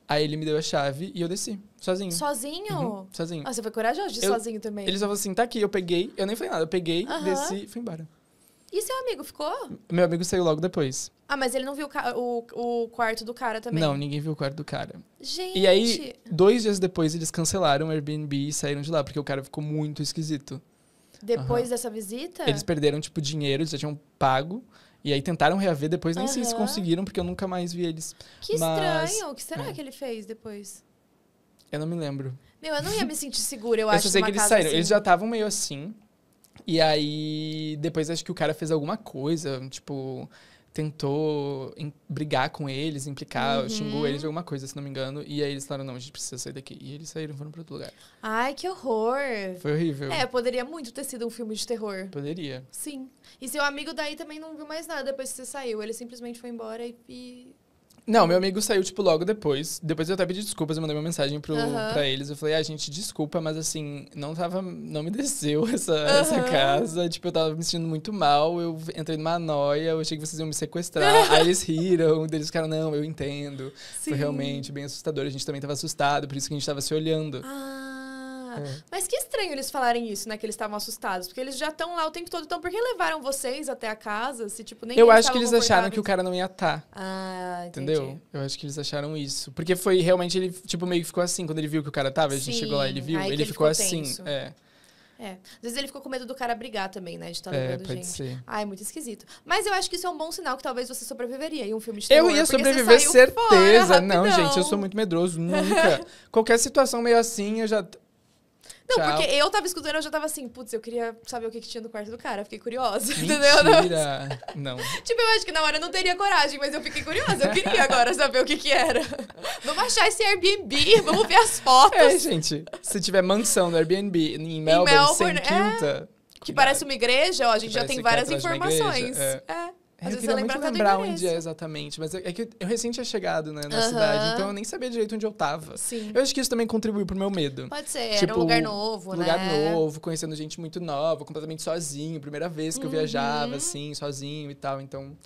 Aí ele me deu a chave e eu desci, sozinho. Sozinho? Uhum, sozinho. Ah, você foi corajoso de eu, sozinho também. Eles falaram assim, tá aqui. Eu peguei, eu nem falei nada. Eu peguei, uhum. desci e fui embora. E seu amigo ficou? Meu amigo saiu logo depois. Ah, mas ele não viu o, o quarto do cara também? Não, ninguém viu o quarto do cara. Gente! E aí, dois dias depois, eles cancelaram o Airbnb e saíram de lá, porque o cara ficou muito esquisito. Depois uhum. dessa visita? Eles perderam, tipo, dinheiro, eles já tinham pago. E aí tentaram reaver depois, nem uhum. sei se conseguiram, porque eu nunca mais vi eles. Que Mas, estranho. O que será é. que ele fez depois? Eu não me lembro. Meu, eu não ia me sentir segura, eu, eu acho. Eu só sei que eles saíram. Assim. Eles já estavam meio assim. E aí, depois acho que o cara fez alguma coisa, tipo tentou brigar com eles, implicar, uhum. xingou eles de alguma coisa, se não me engano. E aí eles falaram, não, a gente precisa sair daqui. E eles saíram, foram pra outro lugar. Ai, que horror! Foi horrível. É, poderia muito ter sido um filme de terror. Poderia. Sim. E seu amigo daí também não viu mais nada depois que você saiu. Ele simplesmente foi embora e... e não, meu amigo saiu, tipo, logo depois. Depois eu até pedi desculpas, eu mandei uma mensagem pro, uhum. pra eles. Eu falei, ah, gente, desculpa, mas assim, não tava. Não me desceu essa, uhum. essa casa. Tipo, eu tava me sentindo muito mal. Eu entrei numa noia, eu achei que vocês iam me sequestrar. Aí eles riram, eles ficaram, não, eu entendo. Sim. Foi realmente bem assustador. A gente também tava assustado, por isso que a gente tava se olhando. Ah é. Mas que estranho eles falarem isso, né? Que eles estavam assustados. Porque eles já estão lá o tempo todo. Então, por que levaram vocês até a casa? Se, tipo, nem Eu acho que eles acharam que o cara não ia estar. Tá, ah, entendi. Entendeu? Eu acho que eles acharam isso. Porque foi realmente, ele, tipo, meio que ficou assim. Quando ele viu que o cara tava, a gente chegou lá, ele viu, ele, ele, ficou, ficou assim. É. É. Às vezes ele ficou com medo do cara brigar também, né? De estar tá é, pode gente. Ser. Ah, é muito esquisito. Mas eu acho que isso é um bom sinal que talvez você sobreviveria em um filme de terror. Eu ia sobreviver, certeza. Fora, não, gente, eu sou muito medroso, nunca. Qualquer situação meio assim, eu já. Não, Tchau. porque eu tava escutando, eu já tava assim, putz, eu queria saber o que, que tinha no quarto do cara. Fiquei curiosa, Mentira. entendeu? Não. tipo, eu acho que na hora eu não teria coragem, mas eu fiquei curiosa. Eu queria agora saber o que que era. Vamos achar esse Airbnb, vamos ver as fotos. É, gente. Se tiver mansão no Airbnb em Melbourne, em Melbourne sem é. quinta... É, que parece uma igreja, ó, a gente já tem várias informações. é. é é eu queria é muito lembrar onde é exatamente, mas é, é que eu recente tinha chegado né, na cidade, então eu nem sabia direito onde eu tava. Sim. Eu acho que isso também contribuiu pro meu medo. Pode ser, tipo, era um tipo, lugar novo, um né? Lugar novo, conhecendo gente muito nova, completamente sozinho, primeira vez que eu uhum. viajava, assim, sozinho e tal. Então,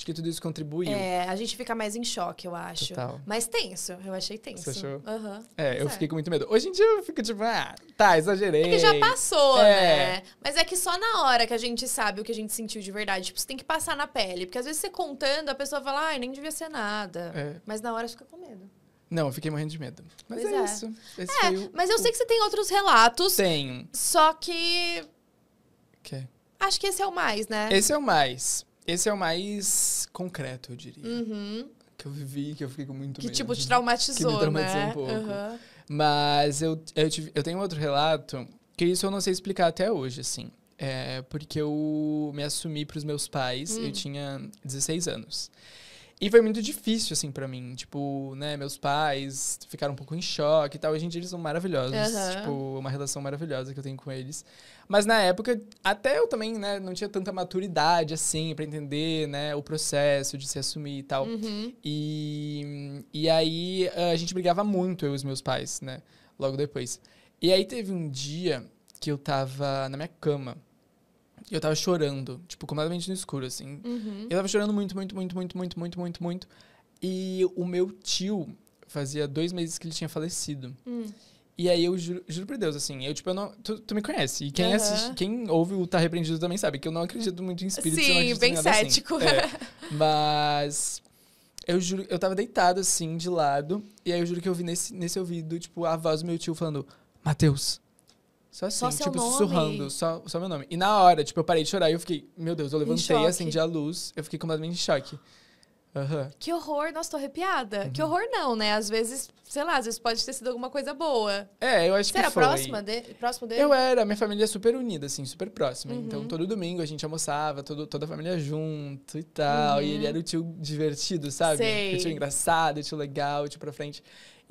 Acho que tudo isso contribuiu. É, a gente fica mais em choque, eu acho. Total. Mas tenso, eu achei tenso. Você achou? Uhum. É, eu é. fiquei com muito medo. Hoje em dia eu fico tipo, ah, tá, exagerei. É que já passou, é. né? Mas é que só na hora que a gente sabe o que a gente sentiu de verdade. Tipo, você tem que passar na pele. Porque às vezes você contando, a pessoa fala, ai, ah, nem devia ser nada. É. Mas na hora fica com medo. Não, eu fiquei morrendo de medo. Mas é, é, isso. Esse é, o... mas eu sei que você tem outros relatos. Tenho. Só que. O quê? Acho que esse é o mais, né? Esse é o mais. Esse é o mais concreto, eu diria. Uhum. Que eu vivi, que eu fiquei com muito que, medo. Que tipo, te traumatizou, que me traumatizou né? um pouco. Uhum. Mas eu, eu, tive, eu tenho outro relato, que isso eu não sei explicar até hoje, assim. É porque eu me assumi para os meus pais, hum. eu tinha 16 anos. E foi muito difícil, assim, para mim. Tipo, né, meus pais ficaram um pouco em choque e tal. Hoje em dia eles são maravilhosos. Uhum. Tipo, uma relação maravilhosa que eu tenho com eles. Mas na época, até eu também, né, não tinha tanta maturidade, assim, para entender, né, o processo de se assumir e tal. Uhum. E, e aí eh, a gente brigava muito, eu e os meus pais, né, logo depois. E aí teve um dia que eu tava na minha cama. E eu tava chorando, tipo, completamente no escuro, assim. Uhum. Eu tava chorando muito, muito, muito, muito, muito, muito, muito, muito. E o meu tio fazia dois meses que ele tinha falecido. Uhum. E aí eu juro, juro por Deus, assim, eu, tipo, eu não. Tu, tu me conhece. E quem, uhum. assiste, quem ouve o Tá Repreendido também sabe que eu não acredito muito em espíritos. Sim, bem assim. cético. Assim. É. Mas. Eu juro, eu tava deitado assim, de lado. E aí eu juro que eu vi nesse, nesse ouvido, tipo, a voz do meu tio falando: Mateus, só assim, só tipo, nome. sussurrando, só, só meu nome. E na hora, tipo, eu parei de chorar e eu fiquei, meu Deus, eu levantei, acendi a luz, eu fiquei completamente em choque. Uhum. Que horror, nossa, tô arrepiada. Uhum. Que horror não, né? Às vezes, sei lá, às vezes pode ter sido alguma coisa boa. É, eu acho Você que era foi. Próxima de, próximo dele? Eu era, minha família é super unida, assim, super próxima. Então, uhum. Então, todo domingo a gente almoçava, todo, toda a família junto e tal. E ele uhum. era o tio divertido, sabe? Sei. O tio engraçado, o tio legal, o tio pra frente.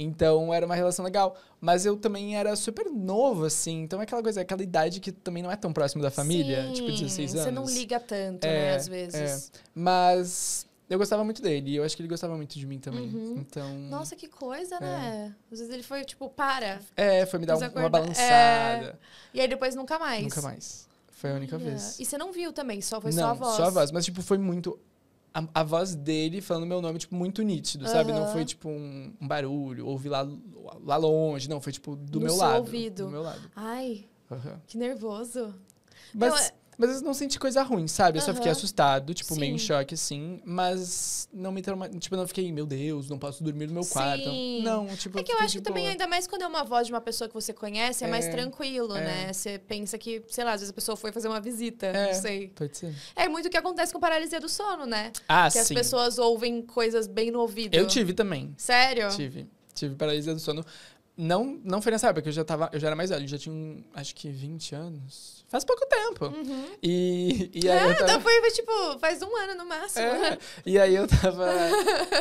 Então era uma relação legal. Mas eu também era super novo, assim. Então é aquela coisa, é aquela idade que também não é tão próximo da família. Sim, tipo, 16 anos. Você não liga tanto, é, né, às é. vezes. É. Mas eu gostava muito dele. E eu acho que ele gostava muito de mim também. Uhum. Então. Nossa, que coisa, é. né? Às vezes ele foi, tipo, para. É, foi me dar um, uma balançada. É. E aí depois nunca mais. Nunca mais. Foi a única vez. E você não viu também, só foi não, só a voz. Só a voz, mas tipo, foi muito a, a, voz dele falando meu nome, tipo, muito nítido, uhum. sabe? Não foi, tipo, um, um barulho, ouvi lá, lá longe, não, foi, tipo, do no meu lado. Ouvido. Do meu lado. Ai, uhum. que nervoso. Mas, é mas eu não senti coisa ruim, sabe? Eu uhum. só fiquei assustado, tipo, Sim. meio em choque, assim. Mas não me trauma... Tipo, não fiquei, meu Deus, não posso dormir no meu Sim. quarto. Não, tipo... É que eu acho que também, ainda mais quando é uma voz de uma pessoa que você conhece, é, é mais tranquilo, né? é. né? Você pensa que, sei lá, às vezes a pessoa foi fazer uma visita, é. não sei. Pode ser. É muito o que acontece com paralisia do sono, né? Ah, que sim. Que as pessoas ouvem coisas bem no ouvido. Eu tive também. Sério? Tive. Tive paralisia do sono. Não, não foi nessa época, que eu já, tava, eu já era mais velho, já tinha, acho que 20 anos. Faz pouco tempo. Uhum. E, e aí. É, eu tava... Então foi tipo, faz um ano no máximo. É, e aí eu tava.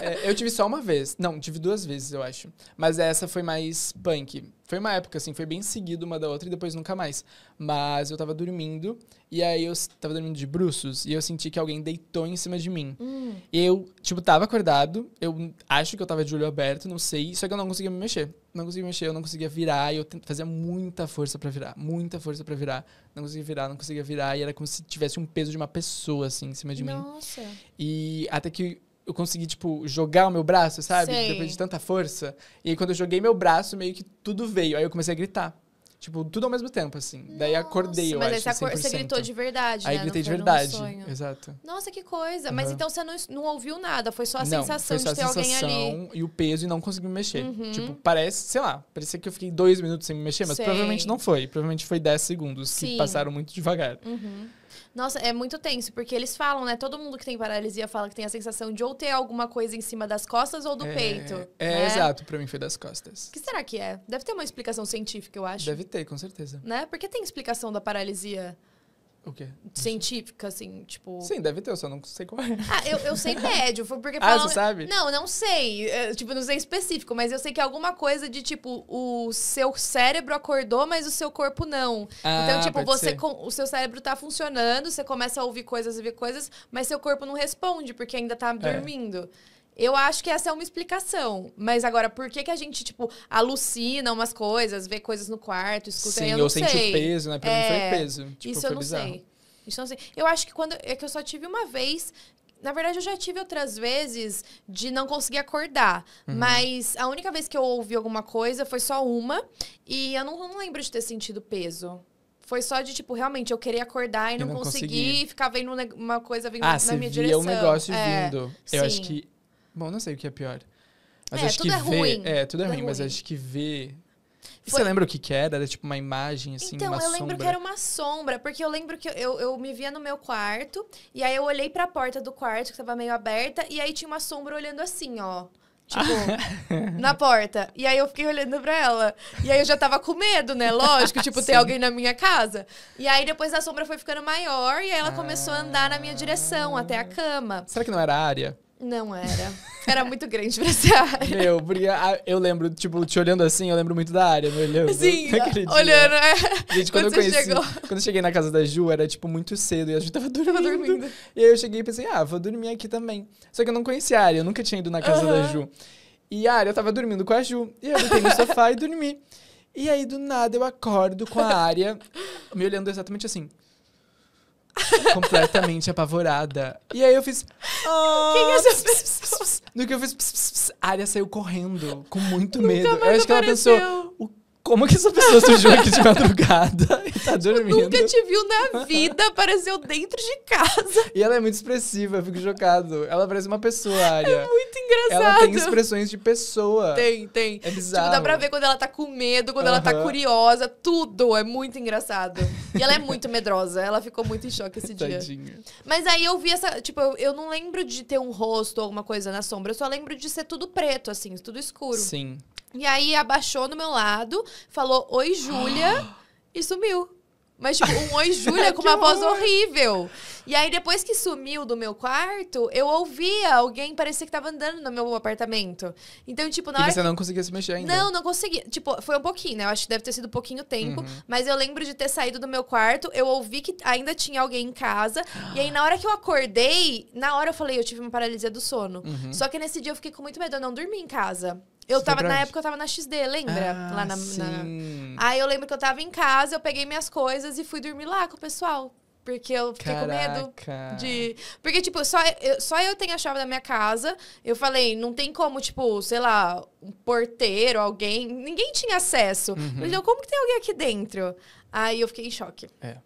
é, eu tive só uma vez. Não, tive duas vezes, eu acho. Mas essa foi mais punk. Foi uma época, assim, foi bem seguido uma da outra e depois nunca mais. Mas eu tava dormindo, e aí eu tava dormindo de bruços, e eu senti que alguém deitou em cima de mim. Hum. Eu, tipo, tava acordado, eu acho que eu tava de olho aberto, não sei, só que eu não conseguia me mexer. Não conseguia me mexer, eu não conseguia virar, e eu fazia muita força para virar, muita força para virar. Não conseguia virar, não conseguia virar, e era como se tivesse um peso de uma pessoa, assim, em cima de Nossa. mim. Nossa! E até que eu consegui, tipo, jogar o meu braço, sabe? Sei. Depois de tanta força. E aí, quando eu joguei meu braço, meio que tudo veio. Aí eu comecei a gritar. Tipo, tudo ao mesmo tempo, assim. Nossa, Daí acordei, eu mas acho. Mas você, você gritou de verdade, Aí né? gritei de verdade. Exato. Nossa, que coisa. Uhum. Mas então você não, não ouviu nada, foi só a não, sensação foi só de a ter sensação alguém ali. E o peso e não consegui me mexer. Uhum. Tipo, parece, sei lá, parecia que eu fiquei dois minutos sem me mexer, mas sei. provavelmente não foi. Provavelmente foi dez segundos Sim. que passaram muito devagar. Uhum. Nossa, é muito tenso, porque eles falam, né? Todo mundo que tem paralisia fala que tem a sensação de ou ter alguma coisa em cima das costas ou do é, peito. É, né? exato, pra mim foi das costas. O que será que é? Deve ter uma explicação científica, eu acho. Deve ter, com certeza. Né? Porque tem explicação da paralisia. O quê? Científica, assim, tipo. Sim, deve ter, eu só não sei qual é. Ah, eu, eu sei médio. Foi porque ah, falam... você sabe? Não, não sei. É, tipo, não sei específico, mas eu sei que é alguma coisa de tipo, o seu cérebro acordou, mas o seu corpo não. Ah, então, tipo, você com... o seu cérebro tá funcionando, você começa a ouvir coisas e ver coisas, mas seu corpo não responde, porque ainda tá é. dormindo. Eu acho que essa é uma explicação. Mas agora, por que, que a gente, tipo, alucina umas coisas, vê coisas no quarto, escuta? Sim, eu, eu senti o peso, né? Pra é... mim foi é, peso. Tipo, isso foi eu não sei. Isso eu não sei. Eu acho que quando. É que eu só tive uma vez na verdade, eu já tive outras vezes de não conseguir acordar. Uhum. Mas a única vez que eu ouvi alguma coisa foi só uma. E eu não, não lembro de ter sentido peso. Foi só de, tipo, realmente, eu queria acordar e, não, não consegui. vendo uma coisa vindo ah, na minha direção. Ah, você um negócio é, vindo. Eu sim. acho que Bom, não sei o que é pior. Mas é, acho tudo que é ver, ruim. É, tudo é tudo é ruim, mas ruim. acho que ver. Foi... Você lembra o que, que era? Era tipo uma imagem, assim, então, eu lembro sombra. que era uma sombra, porque eu lembro que eu, eu me via no meu quarto, e aí eu olhei para a porta do quarto, que tava meio aberta, e aí tinha uma sombra olhando assim, ó. Tipo, na porta. E aí eu fiquei olhando pra ela. E aí eu já tava com medo, né? Lógico, tipo, ter alguém na minha casa. E aí depois a sombra foi ficando maior e aí ela ah... começou a andar na minha direção até a ah. cama. Será que não era a área? Não era. Era muito grande pra essa área. Meu, porque eu lembro, tipo, te olhando assim, eu lembro muito da área, me olhando. Sim, olhando, é. Gente, quando, quando eu conheci, chegou. quando eu cheguei na casa da Ju, era, tipo, muito cedo e a Ju tava dormindo. Tava dormindo. E aí eu cheguei e pensei, ah, vou dormir aqui também. Só que eu não conhecia a área, eu nunca tinha ido na casa da Ju. E a área tava dormindo com a Ju. E eu fiquei no sofá e dormi. E aí, do nada, eu acordo com a área, me olhando exatamente assim. completamente apavorada. E aí eu fiz. Oh, Quem é No que eu fiz, pss, pss, a área saiu correndo, com muito Nunca medo. Eu acho apareceu. que ela pensou: o como que essa pessoa surgiu aqui de madrugada e tá tipo, dormindo? Tipo, nunca te viu na vida, apareceu dentro de casa. E ela é muito expressiva, eu fico chocado. Ela parece uma pessoa, Aria. É muito engraçado. Ela tem expressões de pessoa. Tem, tem. É tipo, bizarro. Tipo, dá pra ver quando ela tá com medo, quando ela tá curiosa, tudo. É muito engraçado. E ela é muito medrosa, ela ficou muito em choque esse dia. Tadinha. Mas aí eu vi essa, tipo, eu, eu não lembro de ter um rosto ou alguma coisa na sombra, eu só lembro de ser tudo preto, assim, tudo escuro. Sim. E aí abaixou no meu lado, falou oi, Júlia, e sumiu. Mas, tipo, um oi, Júlia, com uma voz horrível. E aí, depois que sumiu do meu quarto, eu ouvia alguém, parecia que tava andando no meu apartamento. Então, tipo, na e hora. você não conseguia se mexer ainda? Não, não conseguia Tipo, foi um pouquinho, né? Eu acho que deve ter sido um pouquinho tempo. Uhum. Mas eu lembro de ter saído do meu quarto, eu ouvi que ainda tinha alguém em casa. E aí, na hora que eu acordei, na hora eu falei, eu tive uma paralisia do sono. Uhum. Só que nesse dia eu fiquei com muito medo, eu não dormi em casa. Eu tava, na época eu tava na XD, lembra? Ah, lá na, sim. Na... Aí eu lembro que eu tava em casa, eu peguei minhas coisas e fui dormir lá com o pessoal. Porque eu fiquei Caraca. com medo de. Porque, tipo, só eu, só eu tenho a chave da minha casa. Eu falei, não tem como, tipo, sei lá, um porteiro, alguém. Ninguém tinha acesso. Uhum. falei como que tem alguém aqui dentro? Aí eu fiquei em choque. É.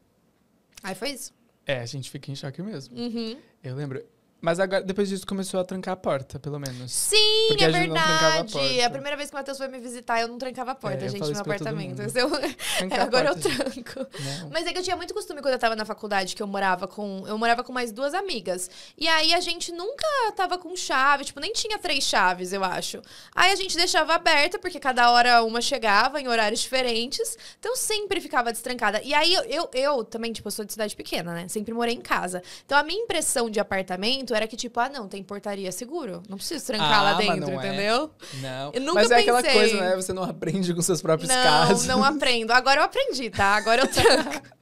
Aí foi isso. É, a gente fica em choque mesmo. Uhum. Eu lembro, mas agora, depois disso, começou a trancar a porta, pelo menos. Sim, Porque é a verdade. A, a, primeira vez que o Matheus foi me visitar, eu não trancava a porta, é, gente, no meu apartamento. É, eu, é, agora porta, eu tranco. Mas é que eu tinha muito costume quando eu tava na faculdade, que eu morava com. Eu morava com mais duas amigas. E aí a gente nunca tava com chave, tipo, nem tinha três chaves, eu acho. Aí a gente deixava aberta, porque cada hora uma chegava em horários diferentes. Então sempre ficava destrancada. E aí eu, eu, eu também, tipo, eu sou de cidade pequena, né? Sempre morei em casa. Então a minha impressão de apartamento era que, tipo, ah, não, tem portaria seguro. Não preciso trancar ah, lá dentro, não é. entendeu? É. Não. Eu nunca mas é pensei. aquela coisa, né? Você não aprende com seus próprios não, casos. Não, não aprendo. Agora eu aprendi, tá? Agora eu tranco.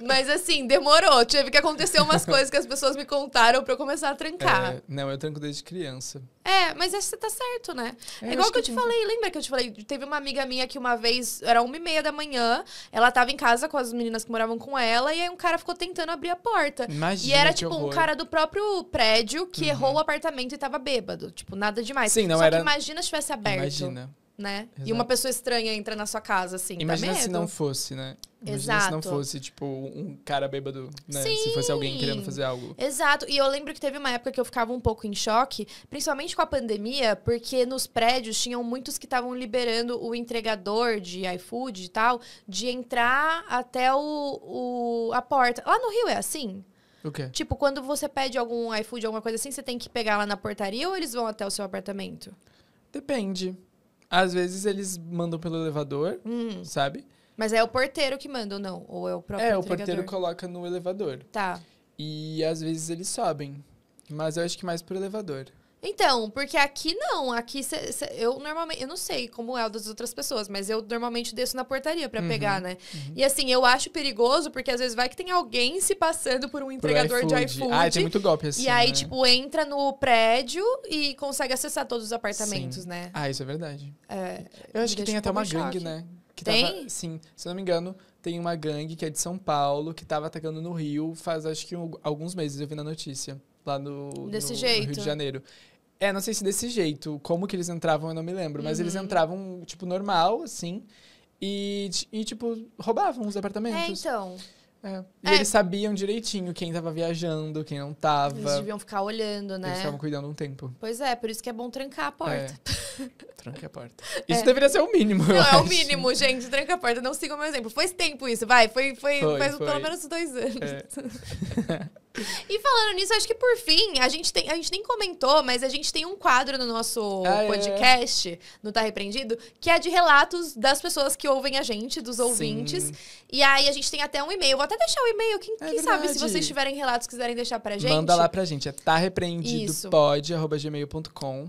Mas assim, demorou. Teve que acontecer umas coisas que as pessoas me contaram para eu começar a trancar. É, não, eu tranco desde criança. É, mas acho que você tá certo, né? É, é igual que eu te que... falei, lembra que eu te falei? Teve uma amiga minha que uma vez, era uma e meia da manhã, ela tava em casa com as meninas que moravam com ela, e aí um cara ficou tentando abrir a porta. Imagina, e era tipo horror. um cara do próprio prédio que uhum. errou o apartamento e tava bêbado. Tipo, nada demais. Sim, não Só era... que imagina se tivesse aberto. Imagina né? Exato. E uma pessoa estranha entra na sua casa, assim. Imagina se não fosse, né? Imagina Exato. se não fosse, tipo, um cara bêbado, né? Sim. Se fosse alguém querendo fazer algo. Exato. E eu lembro que teve uma época que eu ficava um pouco em choque, principalmente com a pandemia, porque nos prédios tinham muitos que estavam liberando o entregador de iFood e tal, de entrar até o, o, a porta. Lá no Rio é assim? O quê? Tipo, quando você pede algum iFood, alguma coisa assim, você tem que pegar lá na portaria ou eles vão até o seu apartamento? Depende. Às vezes eles mandam pelo elevador, hum. sabe? Mas é o porteiro que manda ou não? Ou é o próprio É, entregador? o porteiro coloca no elevador. Tá. E às vezes eles sobem. Mas eu acho que mais pro elevador. Então, porque aqui não, aqui cê, cê, eu normalmente, eu não sei como é o das outras pessoas, mas eu normalmente desço na portaria para uhum, pegar, né? Uhum. E assim, eu acho perigoso porque às vezes vai que tem alguém se passando por um entregador iFood. de iFood. Ah, tem muito golpe assim. E aí, né? tipo, entra no prédio e consegue acessar todos os apartamentos, Sim. né? Ah, isso é verdade. É, eu acho que tem até uma gangue, né? Que tem? Tava, sim, se não me engano, tem uma gangue que é de São Paulo que tava atacando no Rio faz acho que um, alguns meses, eu vi na notícia. Lá no, Desse no, jeito. no Rio de Janeiro. É, não sei se desse jeito. Como que eles entravam, eu não me lembro. Mas eles uhum. entravam, tipo, normal, assim. E, e, tipo, roubavam os é, apartamentos. É, então. É. E é. eles sabiam direitinho quem tava viajando, quem não tava. Eles deviam ficar olhando, né? Eles estavam cuidando um tempo. Pois é, por isso que é bom trancar a é. porta. É. Tranque a porta. É. Isso deveria ser o mínimo. Não, é acho. o mínimo, gente. Tranca a porta. Não siga o meu exemplo. Foi tempo isso, vai. Foi, foi, foi faz foi. pelo menos dois anos. E falando nisso, acho que por fim, a gente, tem, a gente nem comentou, mas a gente tem um quadro no nosso ah, é. podcast, é. no Tá Repreendido, que é de relatos das pessoas que ouvem a gente, dos ouvintes. Sim. E aí a gente tem até um e-mail. Vou até deixar o e-mail, quem, é quem sabe se vocês tiverem relatos quiserem deixar pra gente. Manda lá pra gente, é tá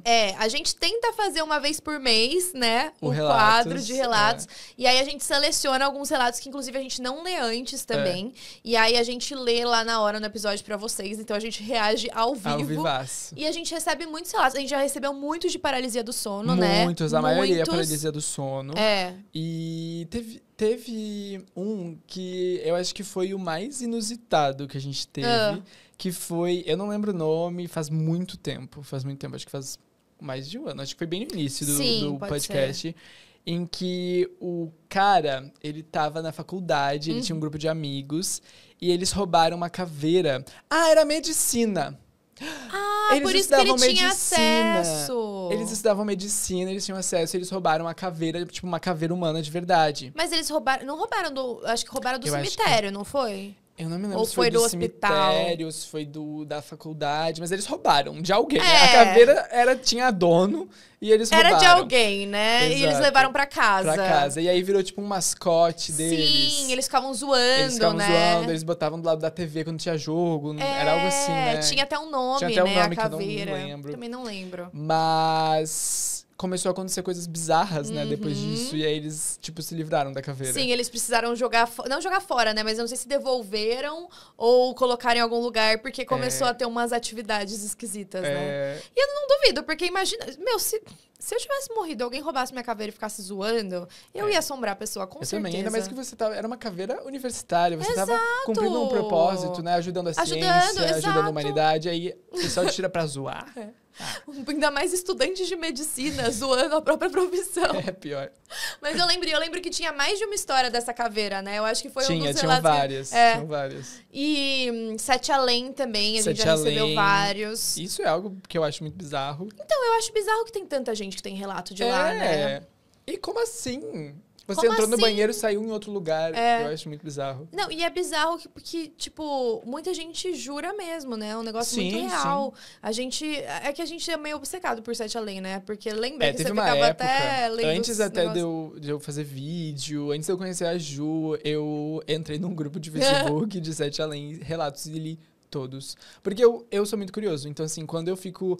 É, a gente tenta fazer uma vez por mês, né? O, relatos, quadro de relatos. É. E aí a gente seleciona alguns relatos que, inclusive, a gente não lê antes é. também. E aí a gente lê lá na hora no episódio episódio para vocês. Então a gente reage ao vivo. Ao E a gente recebe muitos relatos. A gente já recebeu muitos de paralisia do sono, muitos, né? Muitos, a maioria é paralisia do sono. É. E teve, teve um que eu acho que foi o mais inusitado que a gente teve. Ah. Que foi, eu não lembro o nome, faz muito tempo. Faz muito tempo, acho que faz mais de um ano. Acho que foi bem no início do, Sim, do podcast. Ser. Em que o cara, ele tava na faculdade, uhum. ele tinha um uhum. grupo de amigos e eles roubaram uma caveira. Ah, era medicina. Ah, eles por isso que ele medicina. tinha acesso. Eles estudavam medicina, eles tinham acesso, eles roubaram a caveira, tipo uma caveira humana de verdade. Mas eles roubaram, não roubaram do, acho que roubaram do Eu cemitério, que... não foi? Eu não me lembro Ou se foi, do, do hospital. cemitério, se foi do, da faculdade, mas eles roubaram de alguém. É. A caveira era, tinha dono e eles roubaram. Era de alguém, né? Exato. E eles levaram para casa. Pra casa. E aí virou tipo um mascote deles. Sim, eles ficavam zoando, eles ficavam né? zoando, eles botavam do lado da TV quando tinha jogo, é, era algo assim, é, né? Tinha até um nome, tinha até um né? Nome a caveira. Que eu não lembro. Também não lembro. Mas começou a acontecer coisas bizarras, né, uhum. depois disso. E aí eles, tipo, se livraram da caveira. Sim, eles precisaram jogar... Não jogar fora, né? Mas eu não sei se devolveram ou colocaram em algum lugar, porque começou é... a ter umas atividades esquisitas, né. é... né? E eu não duvido, porque imagina... Meu, se... Se eu tivesse morrido, alguém roubasse minha caveira e ficasse zoando, eu é. ia assombrar a pessoa, com eu certeza. Também, ainda mais que você tava, tá, era uma caveira universitária, você estava cumprindo um propósito, né? Ajudando a ajudando, ciência, exato. ajudando a humanidade, aí o pessoal tira pra zoar. É. Ainda mais estudantes de medicina zoando a própria profissão. É pior. Mas eu lembro, eu lembro que tinha mais de uma história dessa caveira, né? Eu acho que foi tinha, um dos tinham várias, que, é. várias. E hum, Sete Além também, a Sete gente já Além. recebeu vários. Isso é algo que eu acho muito bizarro. Então, eu acho bizarro que tem tanta gente que tem relato de é. lá, né? E como assim? Você Como entrou assim? no banheiro e saiu em outro lugar. É... Eu acho muito bizarro. Não, e é bizarro porque, tipo, muita gente jura mesmo, né? É um negócio sim, muito real. Sim. A gente. É que a gente é meio obcecado por Sete Além, né? Porque lembra é, que você ficava época, até Antes até de, eu, de eu fazer vídeo, antes de eu conhecer a Ju, eu entrei num grupo de Facebook de Sete Além, relatos e li todos. Porque eu, eu sou muito curioso. Então, assim, quando eu fico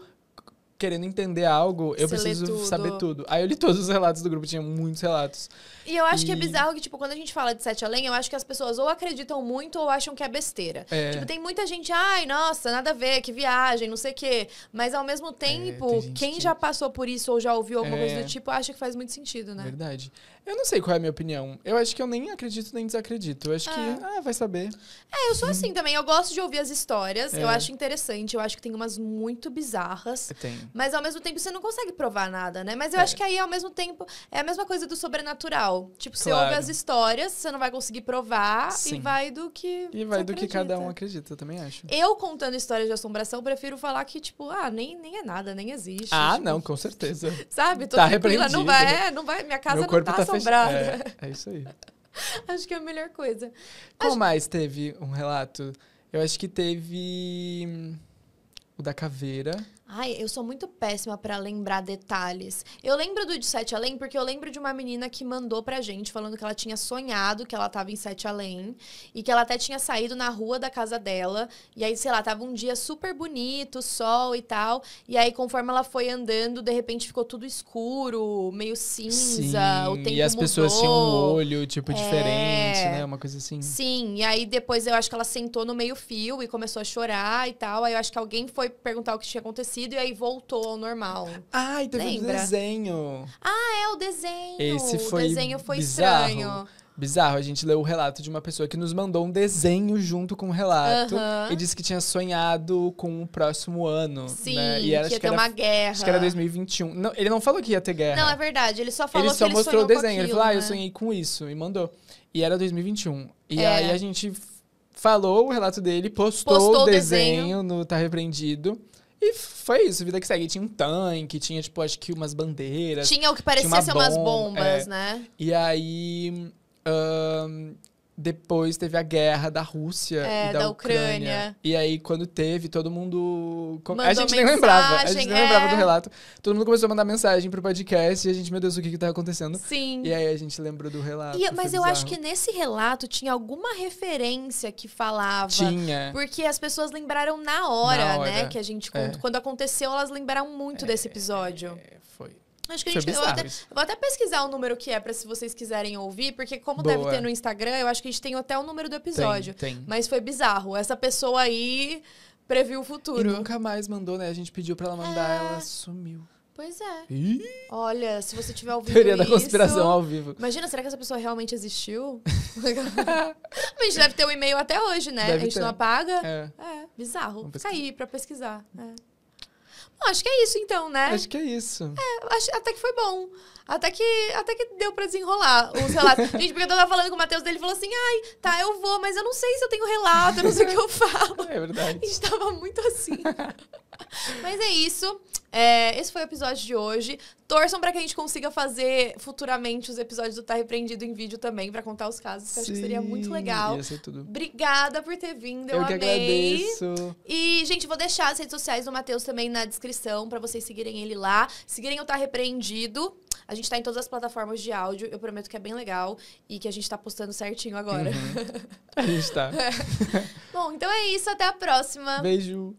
querendo entender algo, eu Você preciso tudo. saber tudo. Aí eu li todos os relatos do grupo, tinha muitos relatos. E eu acho e... que é bizarro que, tipo, quando a gente fala de Sete Além, eu acho que as pessoas ou acreditam muito ou acham que é besteira. É. Tipo, tem muita gente, ai, nossa, nada a ver, que viagem, não sei o quê. Mas ao mesmo é, tempo, é, quem que... já passou por isso ou já ouviu alguma é. coisa do tipo, acha que faz muito sentido, né? Verdade. Eu não sei qual é a minha opinião. Eu acho que eu nem acredito nem desacredito. Eu acho que, é. ah, vai saber. É, eu sou assim também. Eu gosto de ouvir as histórias. Eu é. acho interessante. Eu acho que tem umas muito bizarras. Tem. Mas ao mesmo tempo você não consegue provar nada, né? Mas eu é. acho que aí, ao mesmo tempo, é a mesma coisa do sobrenatural. Tipo, você ouve as histórias, você não vai conseguir provar Sim. e vai do que. E vai do acredita. que cada um acredita, eu também acho. Eu contando histórias de assombração, prefiro falar que, tipo, ah, nem, nem é nada, nem existe. Ah, tipo, não, com certeza. Sabe? Tô tá tranquila, não vai, né? é, não vai, minha casa Meu corpo não tá, tá assombrada. É, é isso aí. acho que é a melhor coisa. Qual acho... mais teve um relato? Eu acho que teve hum, o da caveira. Ai, eu sou muito péssima para lembrar detalhes. Eu lembro do de Sete Além porque eu lembro de uma menina que mandou pra gente falando que ela tinha sonhado que ela tava em Sete Além e que ela até tinha saído na rua da casa dela. E aí, sei lá, tava um dia super bonito, sol e tal. E aí, conforme ela foi andando, de repente ficou tudo escuro, meio cinza, Sim, o tempo E as mudou. pessoas tinham um olho, tipo, é... diferente, né? Uma coisa assim. Sim, e aí depois eu acho que ela sentou no meio fio e começou a chorar e tal. Aí eu acho que alguém foi perguntar o que tinha acontecido e aí voltou ao normal. Ah, e teve Lembra? um desenho. Ah, é o desenho. Esse foi o desenho foi bizarro. estranho. Bizarro, a gente leu o relato de uma pessoa que nos mandou um desenho junto com o um relato uhum. e disse que tinha sonhado com o próximo ano. Né? Sim, né? e era, que ia ter era, uma guerra. Acho que era 2021. Não, ele não falou que ia ter guerra. Não, é verdade, ele só falou ele só que mostrou o desenho. Aquilo, ele falou, ah, eu né? sonhei com isso e mandou. E era 2021. E é. aí a gente falou o relato dele, postou, postou o desenho, desenho no Tá Repreendido e foi isso, vida que segue. Tinha um tanque, tinha, tipo, acho que umas bandeiras. Tinha o que parecia uma ser umas bombas, é. né? E aí. Um, depois teve a guerra da Rússia é, e da, da Ucrânia. Ucrânia. E aí, quando teve, todo mundo. Mandou a gente mensagem, nem lembrava. A gente é... nem lembrava do relato. Todo mundo começou a mandar mensagem pro podcast e a gente, meu Deus, o que que tá acontecendo? Sim. E aí a gente lembrou do relato. E, mas eu acho que nesse relato tinha alguma referência que falava. Tinha. Porque as pessoas lembraram na hora, na né, hora. né? Que a gente. É. Quando aconteceu, elas lembraram muito é, desse episódio. É, Acho que a é gente, eu até, eu, vou até, pesquisar o número que é para se vocês quiserem ouvir, porque como Boa. deve ter no Instagram, eu acho que a gente tem até o número do episódio. Tem, tem. Mas foi bizarro. Essa pessoa aí previu o futuro. E nunca mais mandou, né? A gente pediu para ela mandar, é... ela sumiu. Pois é. Ih. Olha, se você tiver ouvido Teoria da conspiração ao vivo. Imagina, será que essa pessoa realmente existiu? a gente deve ter o um e-mail até hoje, né? Deve a gente ter. não apaga. É. é bizarro. Cair para pesquisar. É acho que é isso então, né? Acho que é isso. É, acho, até que foi bom. Até que, até que deu pra desenrolar os relatos. Gente, porque eu tava falando com o Matheus dele, ele falou assim: ai, tá, eu vou, mas eu não sei se eu tenho relato, eu não sei o que eu falo. É verdade. A gente tava muito assim. mas é isso. É, esse foi o episódio de hoje. Torçam para que a gente consiga fazer futuramente os episódios do Tá Repreendido em vídeo também, para contar os casos, que Sim, acho que seria muito legal. Ia ser tudo. Obrigada por ter vindo, eu, eu amei. Agradeço. E, gente, vou deixar as redes sociais do Matheus também na descrição, para vocês seguirem ele lá. Seguirem o Tá Repreendido a gente tá em todas as plataformas de áudio, eu prometo que é bem legal e que a gente tá postando certinho agora. Uhum. A gente tá. É. Bom, então é isso, até a próxima. Beijo.